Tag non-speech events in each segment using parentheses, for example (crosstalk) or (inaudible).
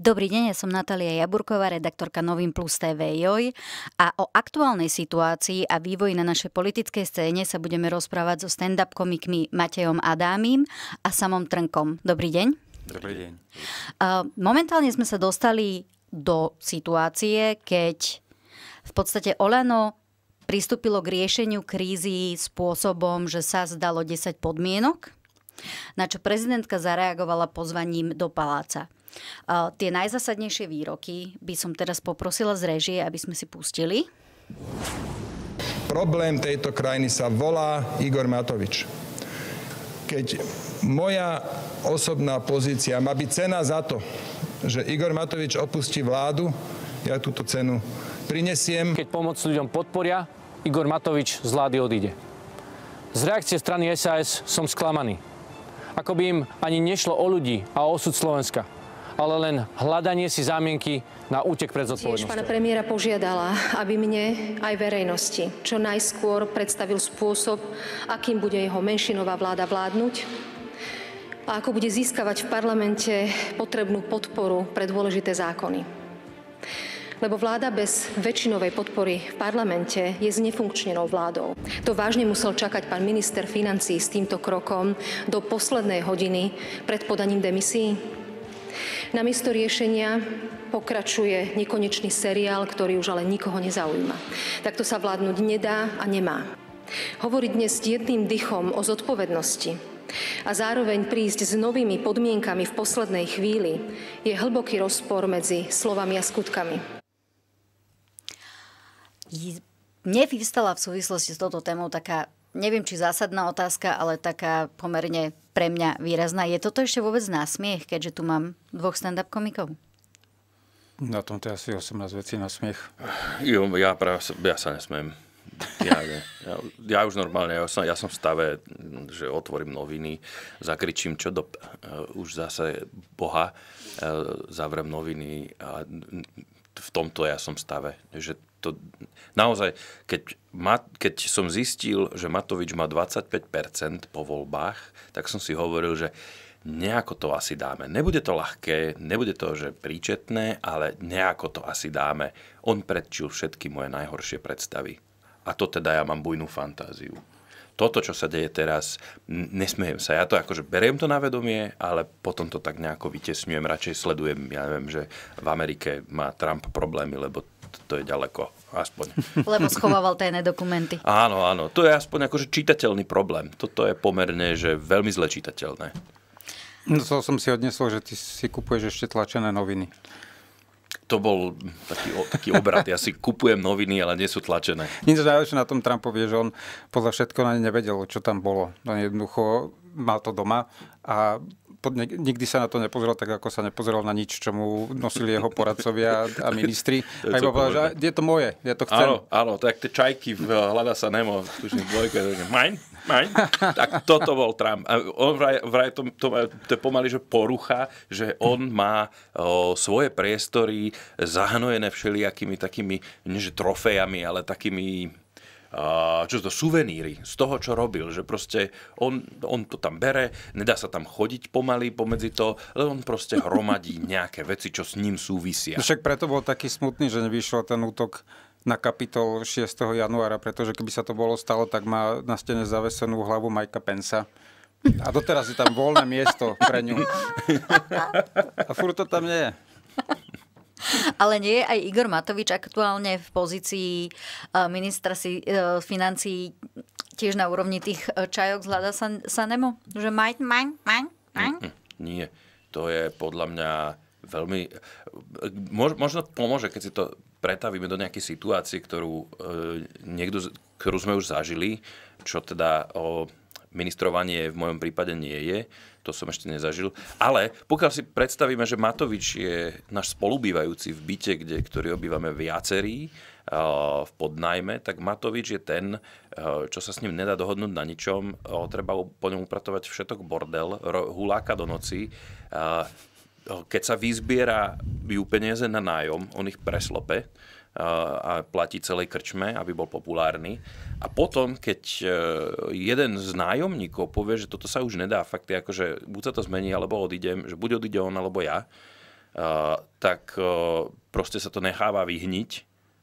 Dobrý deň, ja som Natália Jaburková, redaktorka Novým Plus TV Joj a o aktuálnej situácii a vývoji na našej politickej scéne sa budeme rozprávať so stand-up komikmi Matejom Adámim a samom Trnkom. Dobrý deň. Dobrý deň. Momentálne sme sa dostali do situácie, keď v podstate Olano pristúpilo k riešeniu krízy spôsobom, že sa zdalo 10 podmienok, na čo prezidentka zareagovala pozvaním do paláca tie najzasadnejšie výroky by som teraz poprosila z režie, aby sme si pustili. Problém tejto krajiny sa volá Igor Matovič. Keď moja osobná pozícia má byť cena za to, že Igor Matovič opustí vládu, ja túto cenu prinesiem. Keď pomoc ľuďom podporia, Igor Matovič z vlády odíde. Z reakcie strany SAS som sklamaný. Ako by im ani nešlo o ľudí a o osud Slovenska ale len hľadanie si zámienky na útek pred zodpovednosťou. Tiež pána premiéra požiadala, aby mne aj verejnosti čo najskôr predstavil spôsob, akým bude jeho menšinová vláda vládnuť a ako bude získavať v parlamente potrebnú podporu pre dôležité zákony. Lebo vláda bez väčšinovej podpory v parlamente je znefunkčnenou vládou. To vážne musel čakať pán minister financí s týmto krokom do poslednej hodiny pred podaním demisí. Namiesto riešenia pokračuje nekonečný seriál, ktorý už ale nikoho nezaujíma. Takto sa vládnuť nedá a nemá. Hovoriť dnes jedným dychom o zodpovednosti a zároveň prísť s novými podmienkami v poslednej chvíli je hlboký rozpor medzi slovami a skutkami. Mne vyvstala v súvislosti s touto témou taká, neviem či zásadná otázka, ale taká pomerne pre mňa výrazná. Je toto ešte vôbec násmiech, keďže tu mám dvoch stand-up komikov? Na tom to je asi 18 vecí na smiech. Jo, ja, práve, ja sa nesmiem. Ja, ne. ja, ja už normálne, ja som, ja som v stave, že otvorím noviny, zakričím čo do... Už zase boha, e, zavrem noviny a v tomto ja som stave. Že to, naozaj, keď keď som zistil, že Matovič má 25% po voľbách, tak som si hovoril, že nejako to asi dáme. Nebude to ľahké, nebude to, že príčetné, ale nejako to asi dáme. On predčil všetky moje najhoršie predstavy. A to teda ja mám bujnú fantáziu. Toto, čo sa deje teraz, nesmiem sa. Ja to akože beriem to na vedomie, ale potom to tak nejako vytesňujem. Radšej sledujem, ja neviem, že v Amerike má Trump problémy, lebo to je ďaleko, aspoň. (laughs) Lebo schovával tajné dokumenty. (laughs) áno, áno. To je aspoň akože čitateľný problém. Toto je pomerne, že veľmi zle čitateľné. No to som si odnesol, že ty si kupuješ ešte tlačené noviny to bol taký, taký obrad. Ja si kupujem noviny, ale nie sú tlačené. Nič najlepšie na tom Trumpovi je, že on podľa všetko na ne nevedel, čo tam bolo. On jednoducho mal to doma a nikdy sa na to nepozeral tak, ako sa nepozeral na nič, čo mu nosili jeho poradcovia a (laughs) ministri. to je, a iba povedal, že je to moje, ja to chcem. Áno, áno, tak tie čajky v eh, Hľada sa Nemo, tuším dvojka, maň, maň. Tak toto bol Trump. A on vraj, vraj to, to, to je pomaly, že porucha, že on má o, svoje priestory zahnojené všelijakými takými, nie že trofejami, ale takými čo to, suveníry z toho, čo robil, že proste on, on to tam bere, nedá sa tam chodiť pomaly pomedzi to, ale on proste hromadí (laughs) nejaké veci, čo s ním súvisia. Však preto bol taký smutný, že nevyšiel ten útok na kapitol 6. januára, pretože keby sa to bolo stalo, tak má na stene zavesenú hlavu Majka Pensa. A doteraz je tam voľné miesto pre ňu. (laughs) A furt to tam nie je. Ale nie je aj Igor Matovič aktuálne v pozícii e, ministra si, e, financí tiež na úrovni tých e, čajok z Hlada San, Sanemo? Že maj, maj, maj, maj? Nie, to je podľa mňa veľmi... Možno pomôže, keď si to pretavíme do nejakej situácie, ktorú, niekto, ktorú sme už zažili, čo teda o ministrovanie v mojom prípade nie je to som ešte nezažil. Ale pokiaľ si predstavíme, že Matovič je náš spolubývajúci v byte, kde, ktorý obývame viacerí, v podnajme, tak Matovič je ten, čo sa s ním nedá dohodnúť na ničom. Treba po ňom upratovať všetok bordel, huláka do noci keď sa vyzbiera ju peniaze na nájom, on ich preslope, a platí celej krčme, aby bol populárny. A potom, keď e, jeden z nájomníkov povie, že toto sa už nedá, fakt je ako, že buď sa to zmení, alebo odídem, že buď odíde on, alebo ja, e, tak e, proste sa to necháva vyhniť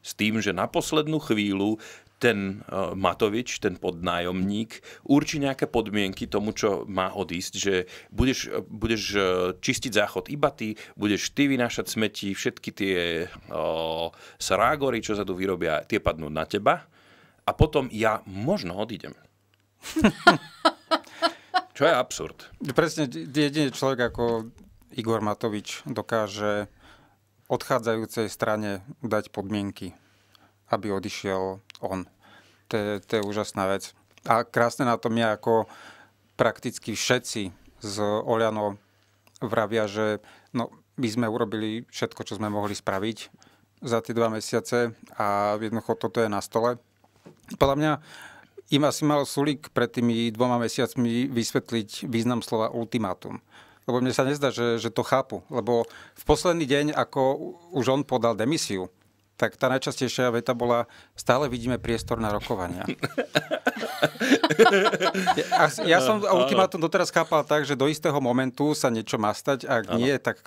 s tým, že na poslednú chvíľu ten eh, Matovič, ten podnájomník, určí nejaké podmienky tomu, čo má odísť, že budeš, eh, budeš eh, čistiť záchod iba ty, budeš ty vynášať smeti, všetky tie o, srágory, čo sa tu vyrobia, tie padnú na teba a potom ja možno odídem. (laughs) čo je absurd. Presne, jediný človek ako Igor Matovič dokáže odchádzajúcej strane dať podmienky, aby odišiel on. To je, to je úžasná vec. A krásne na tom je, ako prakticky všetci z Oliano vravia, že no, my sme urobili všetko, čo sme mohli spraviť za tie dva mesiace a jednoducho toto je na stole. Podľa mňa im asi mal Sulík pred tými dvoma mesiacmi vysvetliť význam slova ultimátum. Lebo mne sa nezdá, že, že to chápu. Lebo v posledný deň, ako už on podal demisiu, tak tá najčastejšia veta bola stále vidíme priestor na rokovania. ja, (laughs) ja som ultimátum doteraz chápal tak, že do istého momentu sa niečo má stať, a ak ano. nie, tak...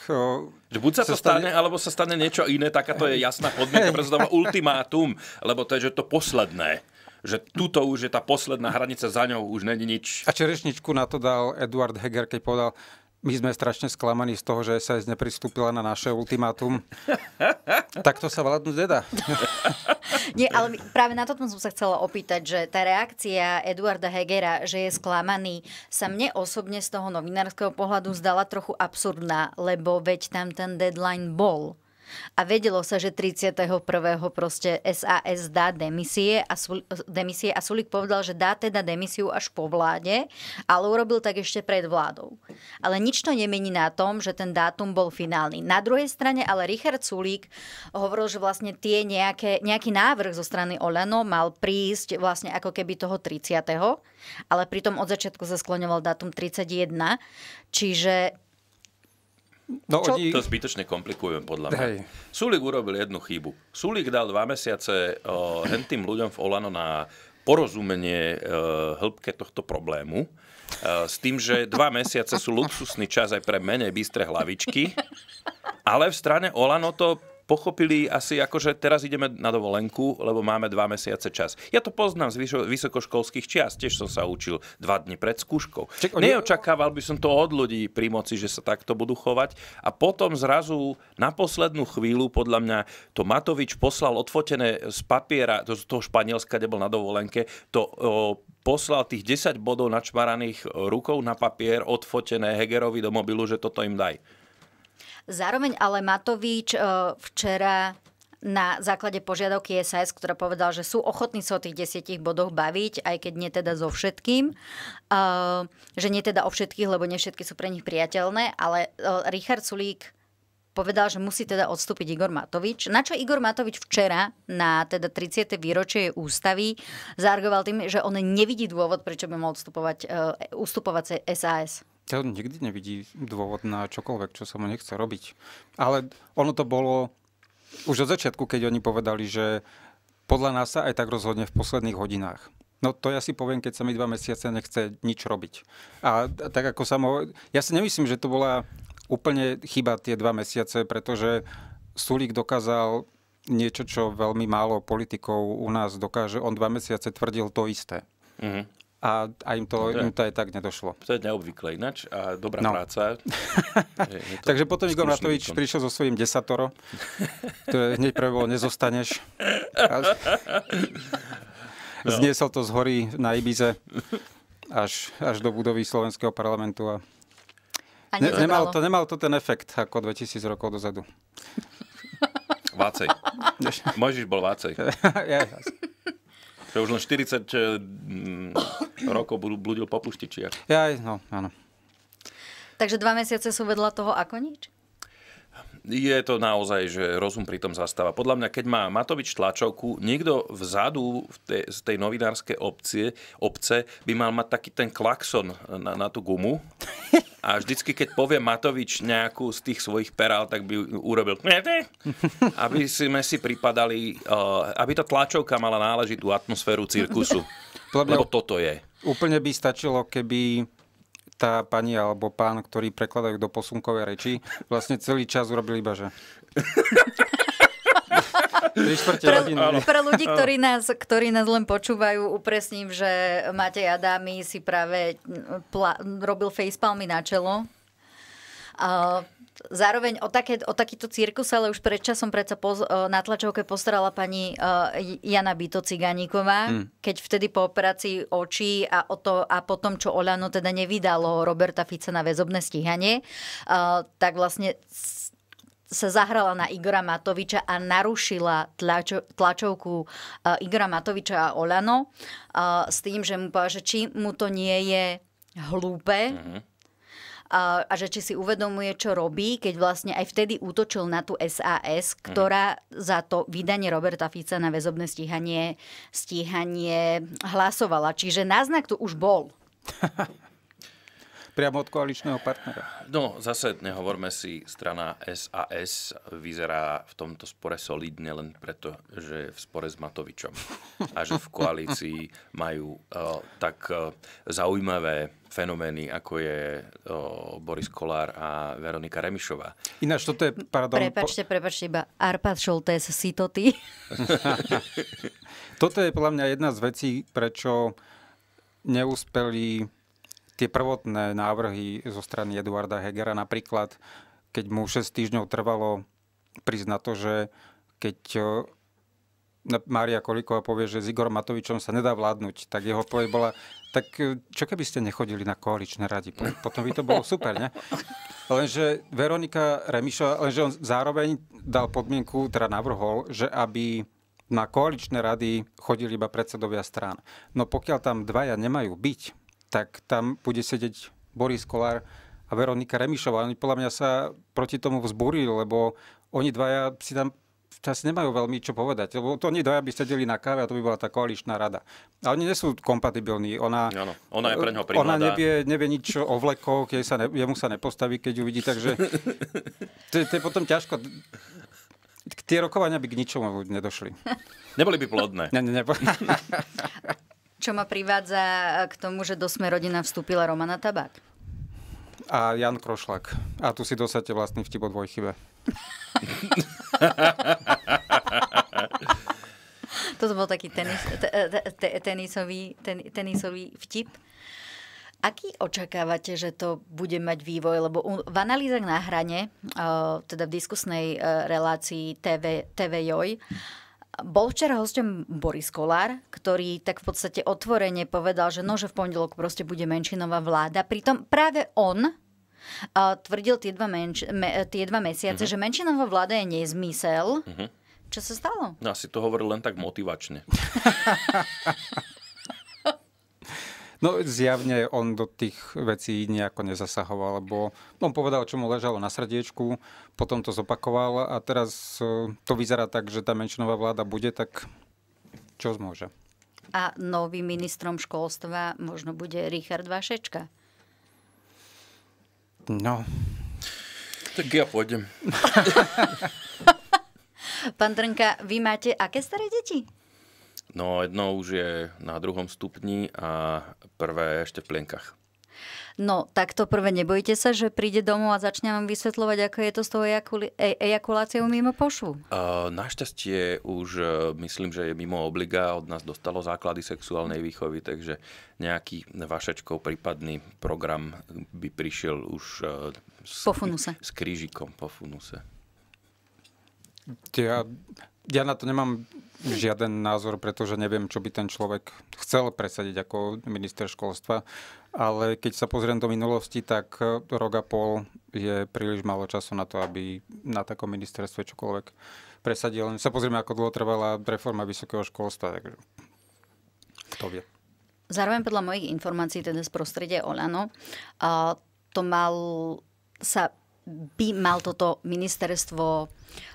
že buď sa, sa to stane, stane, alebo sa stane niečo iné, takáto je jasná podmienka, preto ultimátum, lebo to je že to posledné že tuto už je tá posledná hranica, za ňou už není nič. A čerešničku na to dal Eduard Heger, keď povedal, my sme strašne sklamaní z toho, že SAS nepristúpila na naše ultimátum. (laughs) tak to sa vládnuť nedá. (laughs) Nie, ale práve na to som sa chcela opýtať, že tá reakcia Eduarda Hegera, že je sklamaný, sa mne osobne z toho novinárskeho pohľadu zdala trochu absurdná, lebo veď tam ten deadline bol a vedelo sa, že 31. proste SAS dá demisie a, Sul- demisie a Sulik povedal, že dá teda demisiu až po vláde, ale urobil tak ešte pred vládou. Ale nič to nemení na tom, že ten dátum bol finálny. Na druhej strane ale Richard Sulík hovoril, že vlastne tie nejaké, nejaký návrh zo strany Oleno mal prísť vlastne ako keby toho 30. ale pritom od začiatku sa skloňoval dátum 31. Čiže No, Čo? Oni... To zbytočne komplikujem, podľa mňa. Hej. Sulik urobil jednu chybu. Sulik dal dva mesiace uh, eh, tým ľuďom v Olano na porozumenie uh, hĺbke tohto problému. Uh, s tým, že dva mesiace sú luxusný čas aj pre menej bystre hlavičky. Ale v strane Olano to pochopili asi ako, že teraz ideme na dovolenku, lebo máme dva mesiace čas. Ja to poznám z vysokoškolských čiast, tiež som sa učil dva dni pred skúškou. Čak, oni... Neočakával by som to od ľudí pri moci, že sa takto budú chovať. A potom zrazu na poslednú chvíľu, podľa mňa, to Matovič poslal odfotené z papiera, to z toho Španielska, kde bol na dovolenke, to o, poslal tých 10 bodov načmaraných rukou na papier odfotené Hegerovi do mobilu, že toto im daj. Zároveň ale Matovič e, včera na základe požiadavky SAS, ktorá povedala, že sú ochotní sa o tých desiatich bodoch baviť, aj keď nie teda so všetkým. E, že nie teda o všetkých, lebo nie všetky sú pre nich priateľné, ale e, Richard Sulík povedal, že musí teda odstúpiť Igor Matovič. Na čo Igor Matovič včera na teda 30. výročie ústavy zaargoval tým, že on nevidí dôvod, prečo by mal odstupovať, uh, SAS. Ja nikdy nevidí dôvod na čokoľvek, čo sa mu nechce robiť. Ale ono to bolo už od začiatku, keď oni povedali, že podľa nás sa aj tak rozhodne v posledných hodinách. No to ja si poviem, keď sa mi dva mesiace nechce nič robiť. A tak ako sa mo... Ja si nemyslím, že to bola úplne chyba tie dva mesiace, pretože Sulík dokázal niečo, čo veľmi málo politikov u nás dokáže. On dva mesiace tvrdil to isté. Mm-hmm a, a im, to, no to im to aj tak nedošlo. To je neobvykle ináč a dobrá no. práca. (laughs) je, je Takže potom Igor Matovič výkon. prišiel so svojím desatoro, ktoré hneď prvé bolo nezostaneš. No. Zniesol to z hory na Ibize až, až do budovy slovenského parlamentu a a ne, nemal, to, nemal to ten efekt ako 2000 rokov dozadu. Vácej. (laughs) Mojžiš bol Vácej. (laughs) ja, ja. Že už len 40 eh, mm, rokov bludil po puštičiach. Ja, no, áno. Takže dva mesiace sú vedľa toho ako nič? je to naozaj, že rozum pri tom zastáva. Podľa mňa, keď má Matovič tlačovku, niekto vzadu v tej, z tej novinárskej obcie, obce by mal mať taký ten klakson na, na tú gumu. A vždycky, keď povie Matovič nejakú z tých svojich perál, tak by urobil aby sme si pripadali, eh, aby tá tlačovka mala náležitú atmosféru cirkusu. Lebo toto je. Úplne by stačilo, keby tá pani alebo pán, ktorí prekladajú do posunkovej reči, vlastne celý čas urobili iba, že... (laughs) pre, pre ľudí, ktorí nás, ktorí nás len počúvajú, upresním, že Matej Adami si práve pla- robil facepalmy na čelo zároveň o, také, o takýto cirkus, ale už predčasom predsa poz, e, na tlačovke postarala pani uh, Jana Bito Ciganíková, mm. keď vtedy po operácii očí a, o to, a potom, čo Oľano teda nevydalo Roberta Fica na väzobné stíhanie, uh, tak vlastne sa zahrala na Igora Matoviča a narušila tlačo, tlačovku uh, Igora Matoviča a Olano uh, s tým, že mu povedal, že či mu to nie je hlúpe, mm a, a že či si uvedomuje, čo robí, keď vlastne aj vtedy útočil na tú SAS, mhm. ktorá mm. za to vydanie Roberta Fica na väzobné stíhanie, stíhanie hlasovala. Čiže náznak tu už bol. (laughs) priamo od koaličného partnera. No, zase nehovorme si, strana SAS vyzerá v tomto spore solidne len preto, že je v spore s Matovičom. A že v koalícii majú uh, tak uh, zaujímavé fenomény, ako je o, eh, Boris Kolár a Veronika Remišová. Ináč toto je, pardon... Prepačte, prepačte, iba Arpad Šoltés si to ty. (laughs) toto je podľa mňa jedna z vecí, prečo neúspeli tie prvotné návrhy zo strany Eduarda Hegera, napríklad keď mu 6 týždňov trvalo priznať to, že keď eh, Mária Kolíková povie, že s Igorom Matovičom sa nedá vládnuť, tak jeho odpoveď bola, tak eh, čo keby ste nechodili na koaličné rady? Potom by to bolo super, ne? Lenže Veronika Remišová, lenže on zároveň dal podmienku, teda navrhol, že aby na koaličné rady chodili iba predsedovia strán. No pokiaľ tam dvaja nemajú byť, tak tam bude sedieť Boris Kolár a Veronika Remišová. Oni podľa mňa sa proti tomu vzbúrili, lebo oni dvaja si tam čas nemajú veľmi čo povedať, lebo to oni dvaja by sedeli na káve a to by bola tá koaličná rada. A oni nie sú kompatibilní. Ona, ano, ona je pre neho Ona nevie, nevie nič o vlekoch, jej sa ne, jemu sa nepostaví, keď ju vidí, takže to, to je potom ťažko. Tie rokovania by k ničomu nedošli. Neboli by plodné. Ne, ne, nebo... (laughs) Čo ma privádza eh, k tomu, že do Sme rodina vstúpila Romana Tabak. A Jan Krošlak. A tu si dosadte vlastný vtip o dvojchybe. (laughs) Toto bol taký tenis, tenisový, tenisový vtip. Aký očakávate, že to bude mať vývoj? Lebo v analýzach na hrane, eh, teda v diskusnej eh, relácii TV, TVJ, bol včera hostom Boris Kolár, ktorý tak v podstate otvorene povedal, že nože v pondelok proste bude menšinová vláda. Pritom práve on uh, tvrdil tie dva, menš- me- tie dva mesiace, uh-huh. že menšinová vláda je nezmysel. Uh-huh. Čo sa stalo? No asi to hovoril len tak motivačne. (laughs) No zjavne on do tých vecí nejako nezasahoval, lebo on povedal, čo mu ležalo na srdiečku, potom to zopakoval a teraz e, to vyzerá tak, že tá menšinová vláda bude, tak čo zmôže? A novým ministrom školstva možno bude Richard Vašečka. No. Tak ja pôjdem. (laughs) Pán Trnka, vy máte aké staré deti? No jedno už je na druhom stupni a prvé ešte v plienkach. No, tak to prvé, nebojte sa, že príde domov a začne vám vysvetľovať, ako je to s tou ejakul- e- ejakuláciou mimo pošvu? Uh, našťastie už uh, myslím, že je mimo obliga, od nás dostalo základy sexuálnej výchovy, takže nejaký vašečkov prípadný program by prišiel už uh, s, po funuse. s krížikom po funuse. Ja ja na to nemám žiaden názor, pretože neviem, čo by ten človek chcel presadiť ako minister školstva. Ale keď sa pozriem do minulosti, tak e, rok a pol je príliš málo času na to, aby na takom ministerstve čokoľvek presadil. sa pozrieme, ako dlho trvala reforma vysokého školstva. Takže kto vie. Zároveň podľa mojich informácií, teda z prostredia Olano, to mal sa by mal toto ministerstvo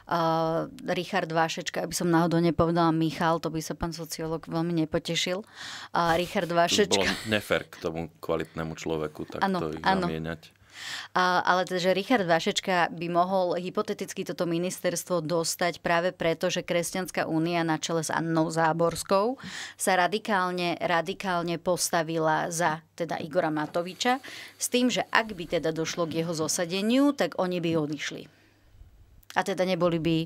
Uh, Richard Vášečka, aby som náhodou nepovedala Michal, to by sa pán sociológ veľmi nepotešil. Uh, Richard Vášečka. To bolo nefer k tomu kvalitnému človeku takto ano, ich ano. A, ale že Richard Vašečka by mohol hypoteticky toto ministerstvo dostať práve preto, že Kresťanská únia na čele s Annou Záborskou sa radikálne, radikálne postavila za teda Igora Matoviča s tým, že ak by teda došlo k jeho zosadeniu, tak oni by odišli. A teda neboli by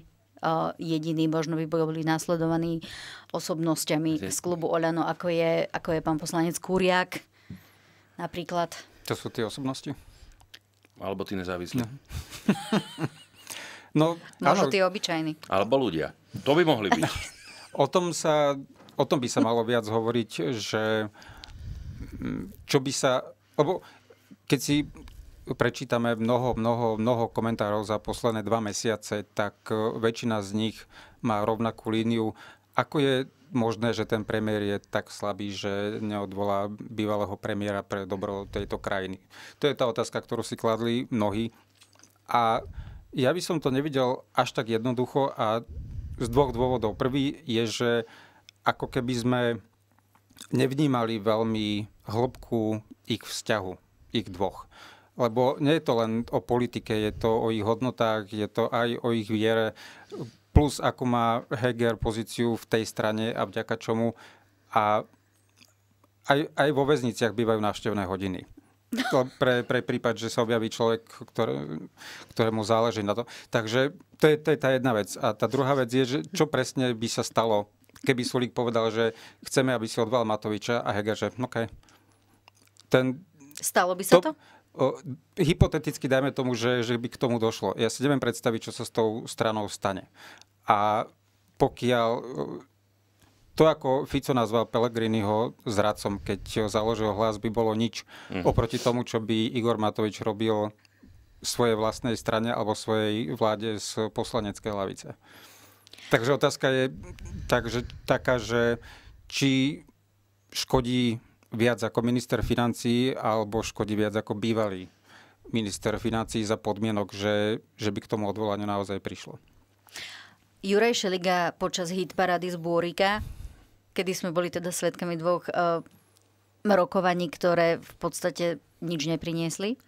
jediný, možno by boli následovaní osobnosťami z klubu Oľano, ako je, ako je pán poslanec Kuriak napríklad. To sú tie osobnosti? Alebo tí nezávislí. No. (laughs) no, Môžu áno. tí obyčajní. Alebo ľudia. To by mohli byť. (laughs) o, tom sa, o tom by sa malo viac hovoriť, že mm, čo by sa... Lebo keď si prečítame mnoho, mnoho, mnoho komentárov za posledné dva mesiace, tak e, väčšina z nich má rovnakú líniu. Ako je možné, že ten premiér je tak slabý, že neodvolá bývalého premiéra pre dobro tejto krajiny. To je tá otázka, ktorú si kladli mnohí. A ja by som to nevidel až tak jednoducho a z dvoch dôvodov. Prvý je, že ako keby sme nevnímali veľmi hĺbku ich vzťahu, ich dvoch. Lebo nie je to len o politike, je to o ich hodnotách, je to aj o ich viere plus ako má Heger pozíciu v tej strane a vďaka čomu a aj, aj vo väzniciach bývajú návštevné hodiny. To pre, pre prípad, že sa objaví človek, ktoré, ktorému záleží na to. Takže to je, to je tá jedna vec. A tá druhá vec je, že čo presne by sa stalo, keby Sulík povedal, že chceme, aby si odval Matoviča a Heger, že OK. Ten, stalo by sa to? to? hypoteticky dajme tomu, že, že by k tomu došlo. Ja si neviem predstaviť, čo sa s tou stranou stane. A pokiaľ e, to, ako Fico nazval Pellegriniho zradcom, keď založil hlas, by bolo nič mm. oproti tomu, čo by Igor Matovič robil svojej vlastnej strane alebo svojej vláde z poslaneckej lavice. Takže otázka je takže, taká, že či škodí viac ako minister financí alebo škodí viac ako bývalý minister financí za podmienok, že, že by k tomu odvolaniu naozaj prišlo. Juraj Šeliga počas hit parády z Búrika, kedy sme boli teda svetkami dvoch uh, rokovaní, ktoré v podstate nič nepriniesli,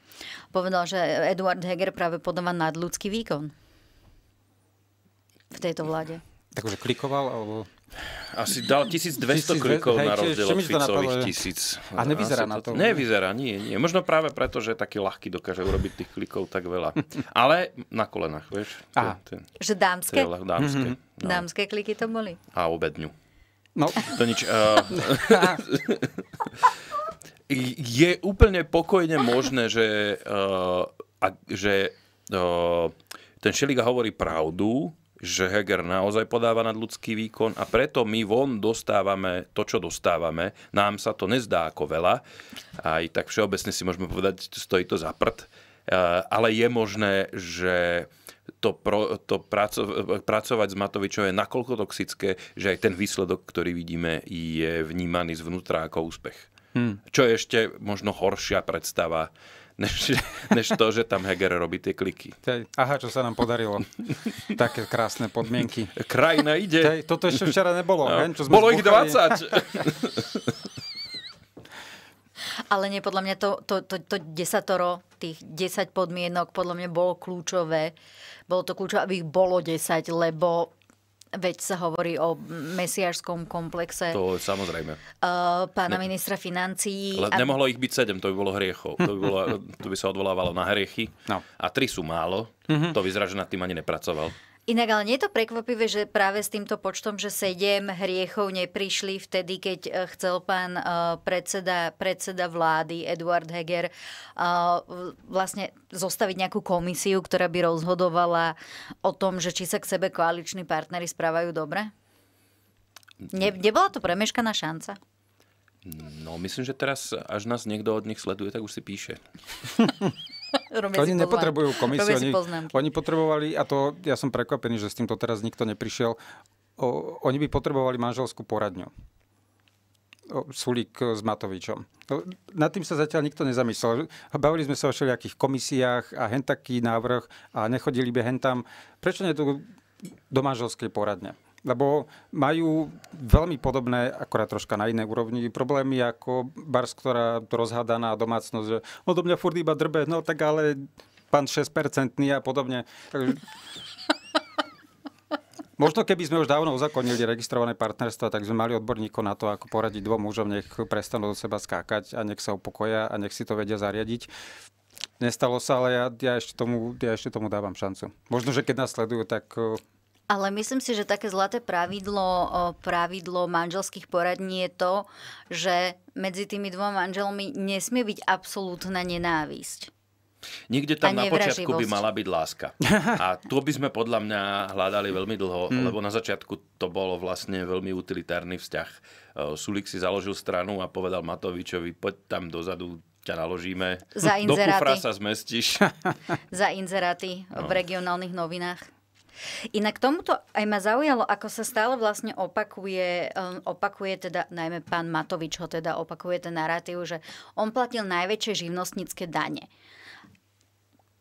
povedal, že Eduard Heger práve podáva nadľudský výkon v tejto vláde. Takže klikoval? Alebo... Asi dal 1200 klikov na rozdiel od Ficových tisíc. A nevyzerá na to. nevyzerá, nie, nie. Možno práve preto, že taký ľahký dokáže urobiť tých klikov tak veľa. Ale na kolenách, vieš. že dámske? dámske, mhm. no. dámske kliky to boli. A obedňu. No. To nič. Eh, (laughs) je úplne pokojne možné, že, eh, že eh, ten Šeliga hovorí pravdu, že Heger naozaj podáva nadľudský výkon a preto my von dostávame to, čo dostávame. Nám sa to nezdá ako veľa. Aj tak všeobecne si môžeme povedať, stojí to za prd. E, ale je možné, že to, pro, to praco, pracovať s Matovičom je nakoľko toxické, že aj ten výsledok, ktorý vidíme, je vnímaný zvnútra ako úspech. Hmm. Čo je ešte možno horšia predstava než, než to, že tam Heger robí tie kliky. Tej, aha, čo sa nám podarilo. Také krásne podmienky. Krajina ide. Tej, toto ešte včera nebolo. No. Hen, čo sme bolo zbuchali. ich 20. Ale nie, podľa mňa to, to, to, to desatoro, tých 10 podmienok, podľa mňa bolo kľúčové. Bolo to kľúčové, aby ich bolo 10, lebo Veď sa hovorí o mesiarskom komplexe. To samozrejme. Uh, pána ne, ministra financií. Ale a... Nemohlo ich byť sedem, to by bolo hriechov. To by, bolo, (laughs) to by sa odvolávalo na hriechy. No. A tri sú málo. Mm-hmm. To vyzerá, že nad tým ani nepracoval. Inak, ale nie je to prekvapivé, že práve s týmto počtom, že sedem hriechov neprišli vtedy, keď eh, chcel pán eh, predseda, predseda vlády Eduard Heger eh, vlastne zostaviť nejakú komisiu, ktorá by rozhodovala o tom, že či sa k sebe koaliční partnery správajú dobre? Ne, nebola to premeškaná šanca? No, myslím, že teraz, až nás niekto od nich sleduje, tak už si píše. (laughs) Robia oni nepotrebujú komisiu, oni, oni potrebovali, a to ja som prekvapený, že s týmto teraz nikto neprišiel, o, oni by potrebovali manželskú poradňu. Sulík s Matovičom. Nad tým sa zatiaľ nikto nezamyslel. Bavili sme sa o všelijakých komisiách a hen taký návrh a nechodili by hen tam. Prečo nie tu do manželskej poradne? lebo majú veľmi podobné, akorát troška na inej úrovni, problémy ako Bars, ktorá rozhádaná domácnosť, že no do mňa furt iba drbe, no tak ale pán 6% a podobne. Takže... (laughs) Možno keby sme už dávno uzakonili registrované partnerstva, tak sme mali odborníkov na to, ako poradiť dvom mužom, nech prestanú do seba skákať a nech sa upokoja a nech si to vedia zariadiť. Nestalo sa, ale ja, ja, ešte, tomu, ja ešte tomu dávam šancu. Možno, že keď nás sledujú, tak eh, ale myslím si, že také zlaté pravidlo, pravidlo manželských poradní je to, že medzi tými dvoma manželmi nesmie byť absolútna nenávisť. Niekde tam na počiatku by mala byť láska. A to by sme podľa mňa hľadali veľmi dlho, hmm. lebo na začiatku to bolo vlastne veľmi utilitárny vzťah. E, Sulik si založil stranu a povedal Matovičovi, poď tam dozadu, ťa naložíme. Za inzeráty. Do sa zmestíš. (laughs) Za inzeráty no. v regionálnych novinách. Inak tomuto aj ma zaujalo, ako sa stále vlastne opakuje, um, opakuje teda, najmä pán Matovič ho teda opakuje ten narratív, že on platil najväčšie živnostnícke dane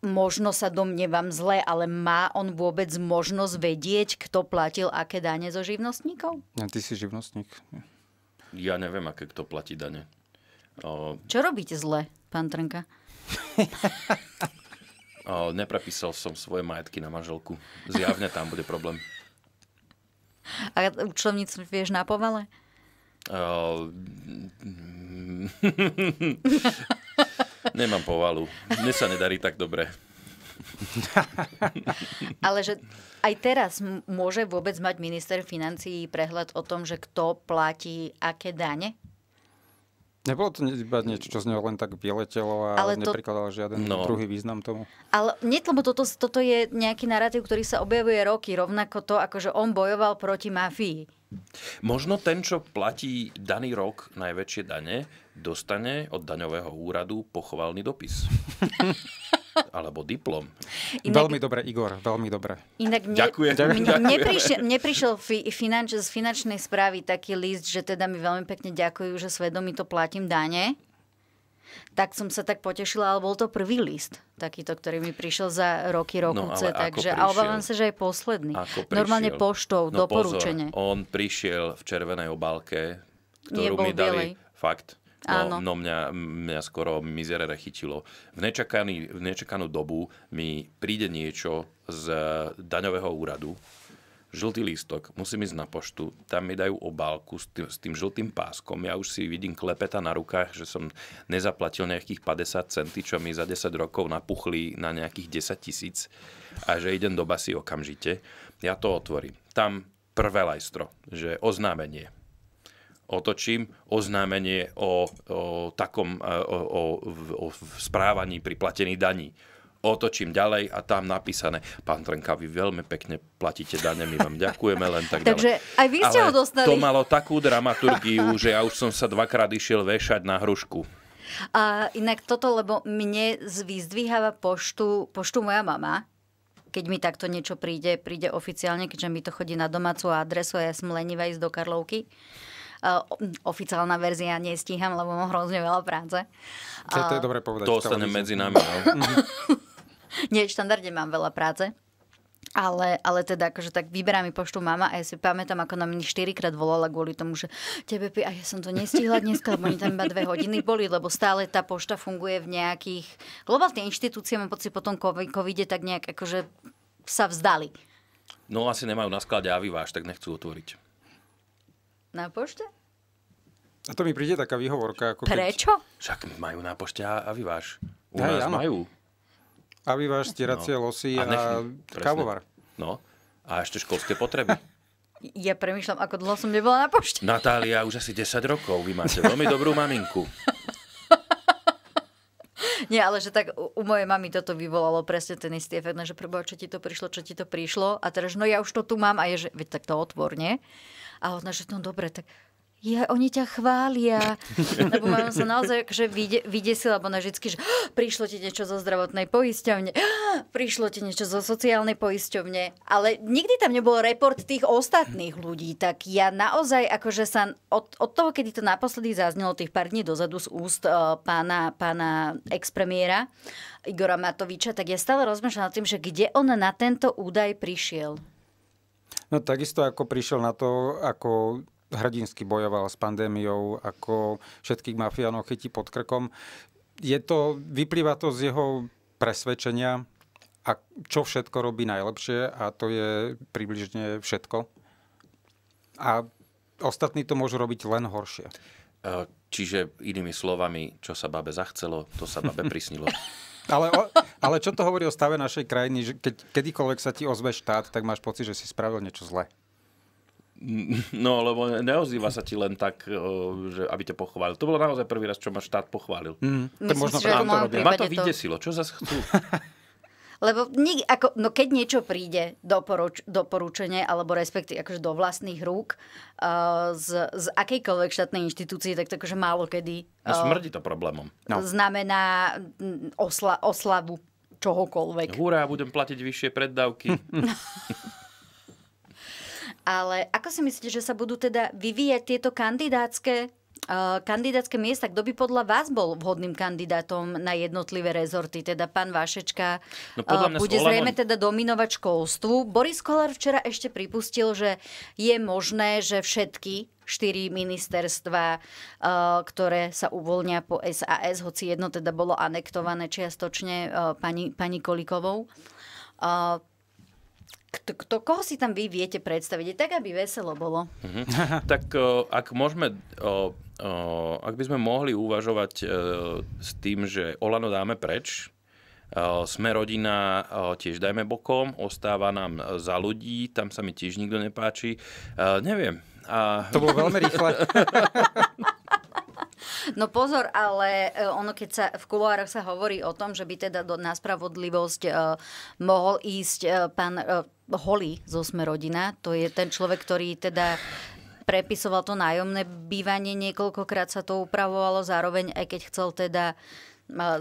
možno sa domnievam zle, ale má on vôbec možnosť vedieť, kto platil aké dane zo živnostníkov? Ja, ty si živnostník. Ja neviem, aké kto platí dane. O... Čo robíte zle, pán Trnka? (laughs) neprepísal som svoje majetky na manželku. Zjavne tam bude problém. A účtovníctvo vieš na povale? Uh, (laughs) nemám povalu. Mne sa nedarí tak dobre. (laughs) Ale že aj teraz môže vôbec mať minister financií prehľad o tom, že kto platí aké dane? Nebolo to iba niečo, čo z neho len tak vyletelo a ale to... neprikladalo žiaden no. druhý význam tomu? Ale nie, lebo toto, toto je nejaký narratív, ktorý sa objavuje roky, rovnako to, ako že on bojoval proti mafii. Možno ten, čo platí daný rok najväčšie dane, dostane od daňového úradu pochvalný dopis. (laughs) alebo diplom. Inak, veľmi dobre, Igor, veľmi dobre. Inak ne, ďakujem, ďakujem. Neprišiel, neprišiel fi, finanč, z finančnej správy taký list, že teda mi veľmi pekne ďakujú, že svedomí to platím dane. Tak som sa tak potešila, ale bol to prvý list takýto, ktorý mi prišiel za roky, no, rokuce. No, takže, ale obávam sa, že aj posledný. Normálne no, poštou, no, doporučenie. Pozor, on prišiel v červenej obálke, ktorú mi dali... Bielej. Fakt No, Áno. No, no mňa, mňa skoro mizerere chytilo. V, nečakaný, v nečakanú dobu mi príde niečo z daňového úradu, žltý lístok, musím ísť na poštu, tam mi dajú obálku s tým, s tým žltým páskom, ja už si vidím klepeta na rukách, že som nezaplatil nejakých 50 centy, čo mi za 10 rokov napuchli na nejakých 10 tisíc a že idem do basy okamžite. Ja to otvorím. Tam prvé lajstro, že oznámenie otočím oznámenie o, o takom e, o, o, o správaní pri platení daní otočím ďalej a tam napísané. Pán Trnka, vy veľmi pekne platíte dane, my vám ďakujeme len tak (laughs) ďalej. Takže aj vy ste Ale ho dostali. to malo takú dramaturgiu, (laughs) že ja už som sa dvakrát išiel vešať na hrušku. A inak toto, lebo mne zvýzdvíhava poštu, poštu moja mama, keď mi takto niečo príde, príde oficiálne, keďže mi to chodí na domácu adresu a ja som lenivá ísť do Karlovky. Eh, oficiálna verzia nestíham, lebo mám hrozne veľa práce. To, to je dobre povedať. To ostane medzi nami. No. (laughs) Nie, štandardne mám veľa práce. Ale, ale teda akože tak vyberá mi poštu mama a ja si pamätám, ako na mňa krát volala kvôli tomu, že tebe a ja som to nestihla dneska, lebo oni tam iba dve hodiny boli, lebo stále tá pošta funguje v nejakých... Lebo tie vlastne inštitúcie, mám pocit, po tom covide tak nejak akože sa vzdali. No asi nemajú na sklade aviváž, tak nechcú otvoriť. Na pošte? A to mi príde taká výhovorka. Ako Prečo? Keď... Však majú na pošte a, a vyváš. U Aj, nás áno. majú. A vyváš stieracie no. losy a, nech... a kávovar. No. A ešte školské potreby. (laughs) Ja premyšľam, ako dlho som nebola na pošte. Natália, už asi 10 rokov. Vy máte veľmi dobrú maminku. (laughs) Nie, ale že tak u, u mojej mamy toto vyvolalo presne ten istý efekt, no, že preboha, čo ti to prišlo, čo ti to prišlo a teraz, no ja už to tu mám a je, že veď tak to otvorne. A ona, že no dobre, tak ja, oni ťa chvália. Lebo mám sa naozaj že vyde, vydesila, lebo vždycky, že ah, prišlo ti niečo zo zdravotnej poisťovne, ah, prišlo ti niečo zo sociálnej poisťovne, ale nikdy tam nebol report tých ostatných ľudí, tak ja naozaj akože sa od, od toho, kedy to naposledy zaznelo tých pár dní dozadu z úst uh, pána, pána expremiéra Igora Matoviča, tak ja stále rozmýšľam nad tým, že kde on na tento údaj prišiel. No takisto ako prišiel na to, ako hrdinsky bojoval s pandémiou, ako všetkých mafiánov chytí pod krkom. Je to, vyplýva to z jeho presvedčenia, a čo všetko robí najlepšie a to je približne všetko. A ostatní to môžu robiť len horšie. E, čiže inými slovami, čo sa babe zachcelo, to sa babe (laughs) prisnilo. ale, o, ale čo to hovorí o stave našej krajiny, že keď kedykoľvek sa ti ozve štát, tak máš pocit, že si spravil niečo zlé. (laughs) No, lebo neozýva sa ti len tak, eh, že aby ťa pochválil. To bolo naozaj prvý raz, čo ma štát pochválil. Mm. To možno si, to Ma to vydesilo. Čo zase chcú? (laughs) Lebo nik, ako, no keď niečo príde do poruč, doporučenie alebo respektíve akože do vlastných rúk uh, z, z akejkoľvek štátnej inštitúcie, tak to akože málo kedy... Uh, no eh, smrdí to problémom. No. Znamená mm, osla, oslavu čohokoľvek. Húra, budem platiť vyššie preddavky. (laughs) Ale ako si myslíte, že sa budú teda vyvíjať tieto kandidátske eh, kandidátske miesta, kto by podľa vás bol vhodným kandidátom na jednotlivé rezorty? Teda pán Vášečka no podľa eh, bude Olano... zrejme teda dominovať školstvu. Boris Kolár včera ešte pripustil, že je možné, že všetky štyri ministerstva, eh, ktoré sa uvoľnia po SAS, hoci jedno teda bolo anektované čiastočne pani, pani Kolikovou, kto, kto, koho si tam vy viete predstaviť, tak aby veselo bolo. Mhm. (laughs) tak o, e, ak môžeme, o, e, e, ak by sme mohli uvažovať s tým, že Olano dáme preč, sme rodina tiež dajme bokom, ostáva nám za ľudí, tam sa mi tiež nikto nepáči. neviem. A... To bolo veľmi rýchle. (laughs) No pozor, ale e, ono, keď sa v kuloároch sa hovorí o tom, že by teda do, na spravodlivosť uh, mohol ísť uh, pán uh, Holý zo rodina, to je ten človek, ktorý teda prepisoval to nájomné bývanie, niekoľkokrát sa to upravovalo, zároveň aj keď chcel teda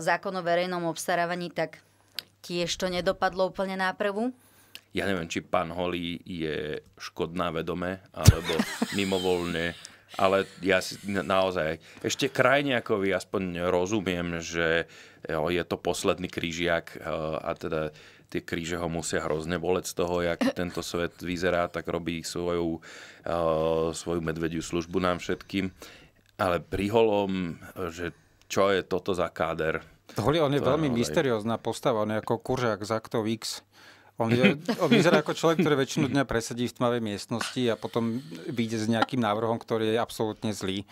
zákon o verejnom obstarávaní, tak tiež to nedopadlo úplne nápravu. Ja neviem, či pán Holý je škodná vedome, alebo mimovoľne ale ja si naozaj ešte Krajniakovi aspoň rozumiem, že e, je to posledný krížiak e, a teda tie kríže ho musia hrozne boleť z toho, jak (laughs) tento svet vyzerá, tak robí svoju, e, svoju medvediu službu nám všetkým. Ale priholom, že čo je toto za káder? Holi, on je veľmi mysteriózna postava, on je ako kuržák z Aktov X. On, je, on vyzerá ako človek, ktorý väčšinu dňa presedí v tmavej miestnosti a potom vyjde s nejakým návrhom, ktorý je absolútne zlý.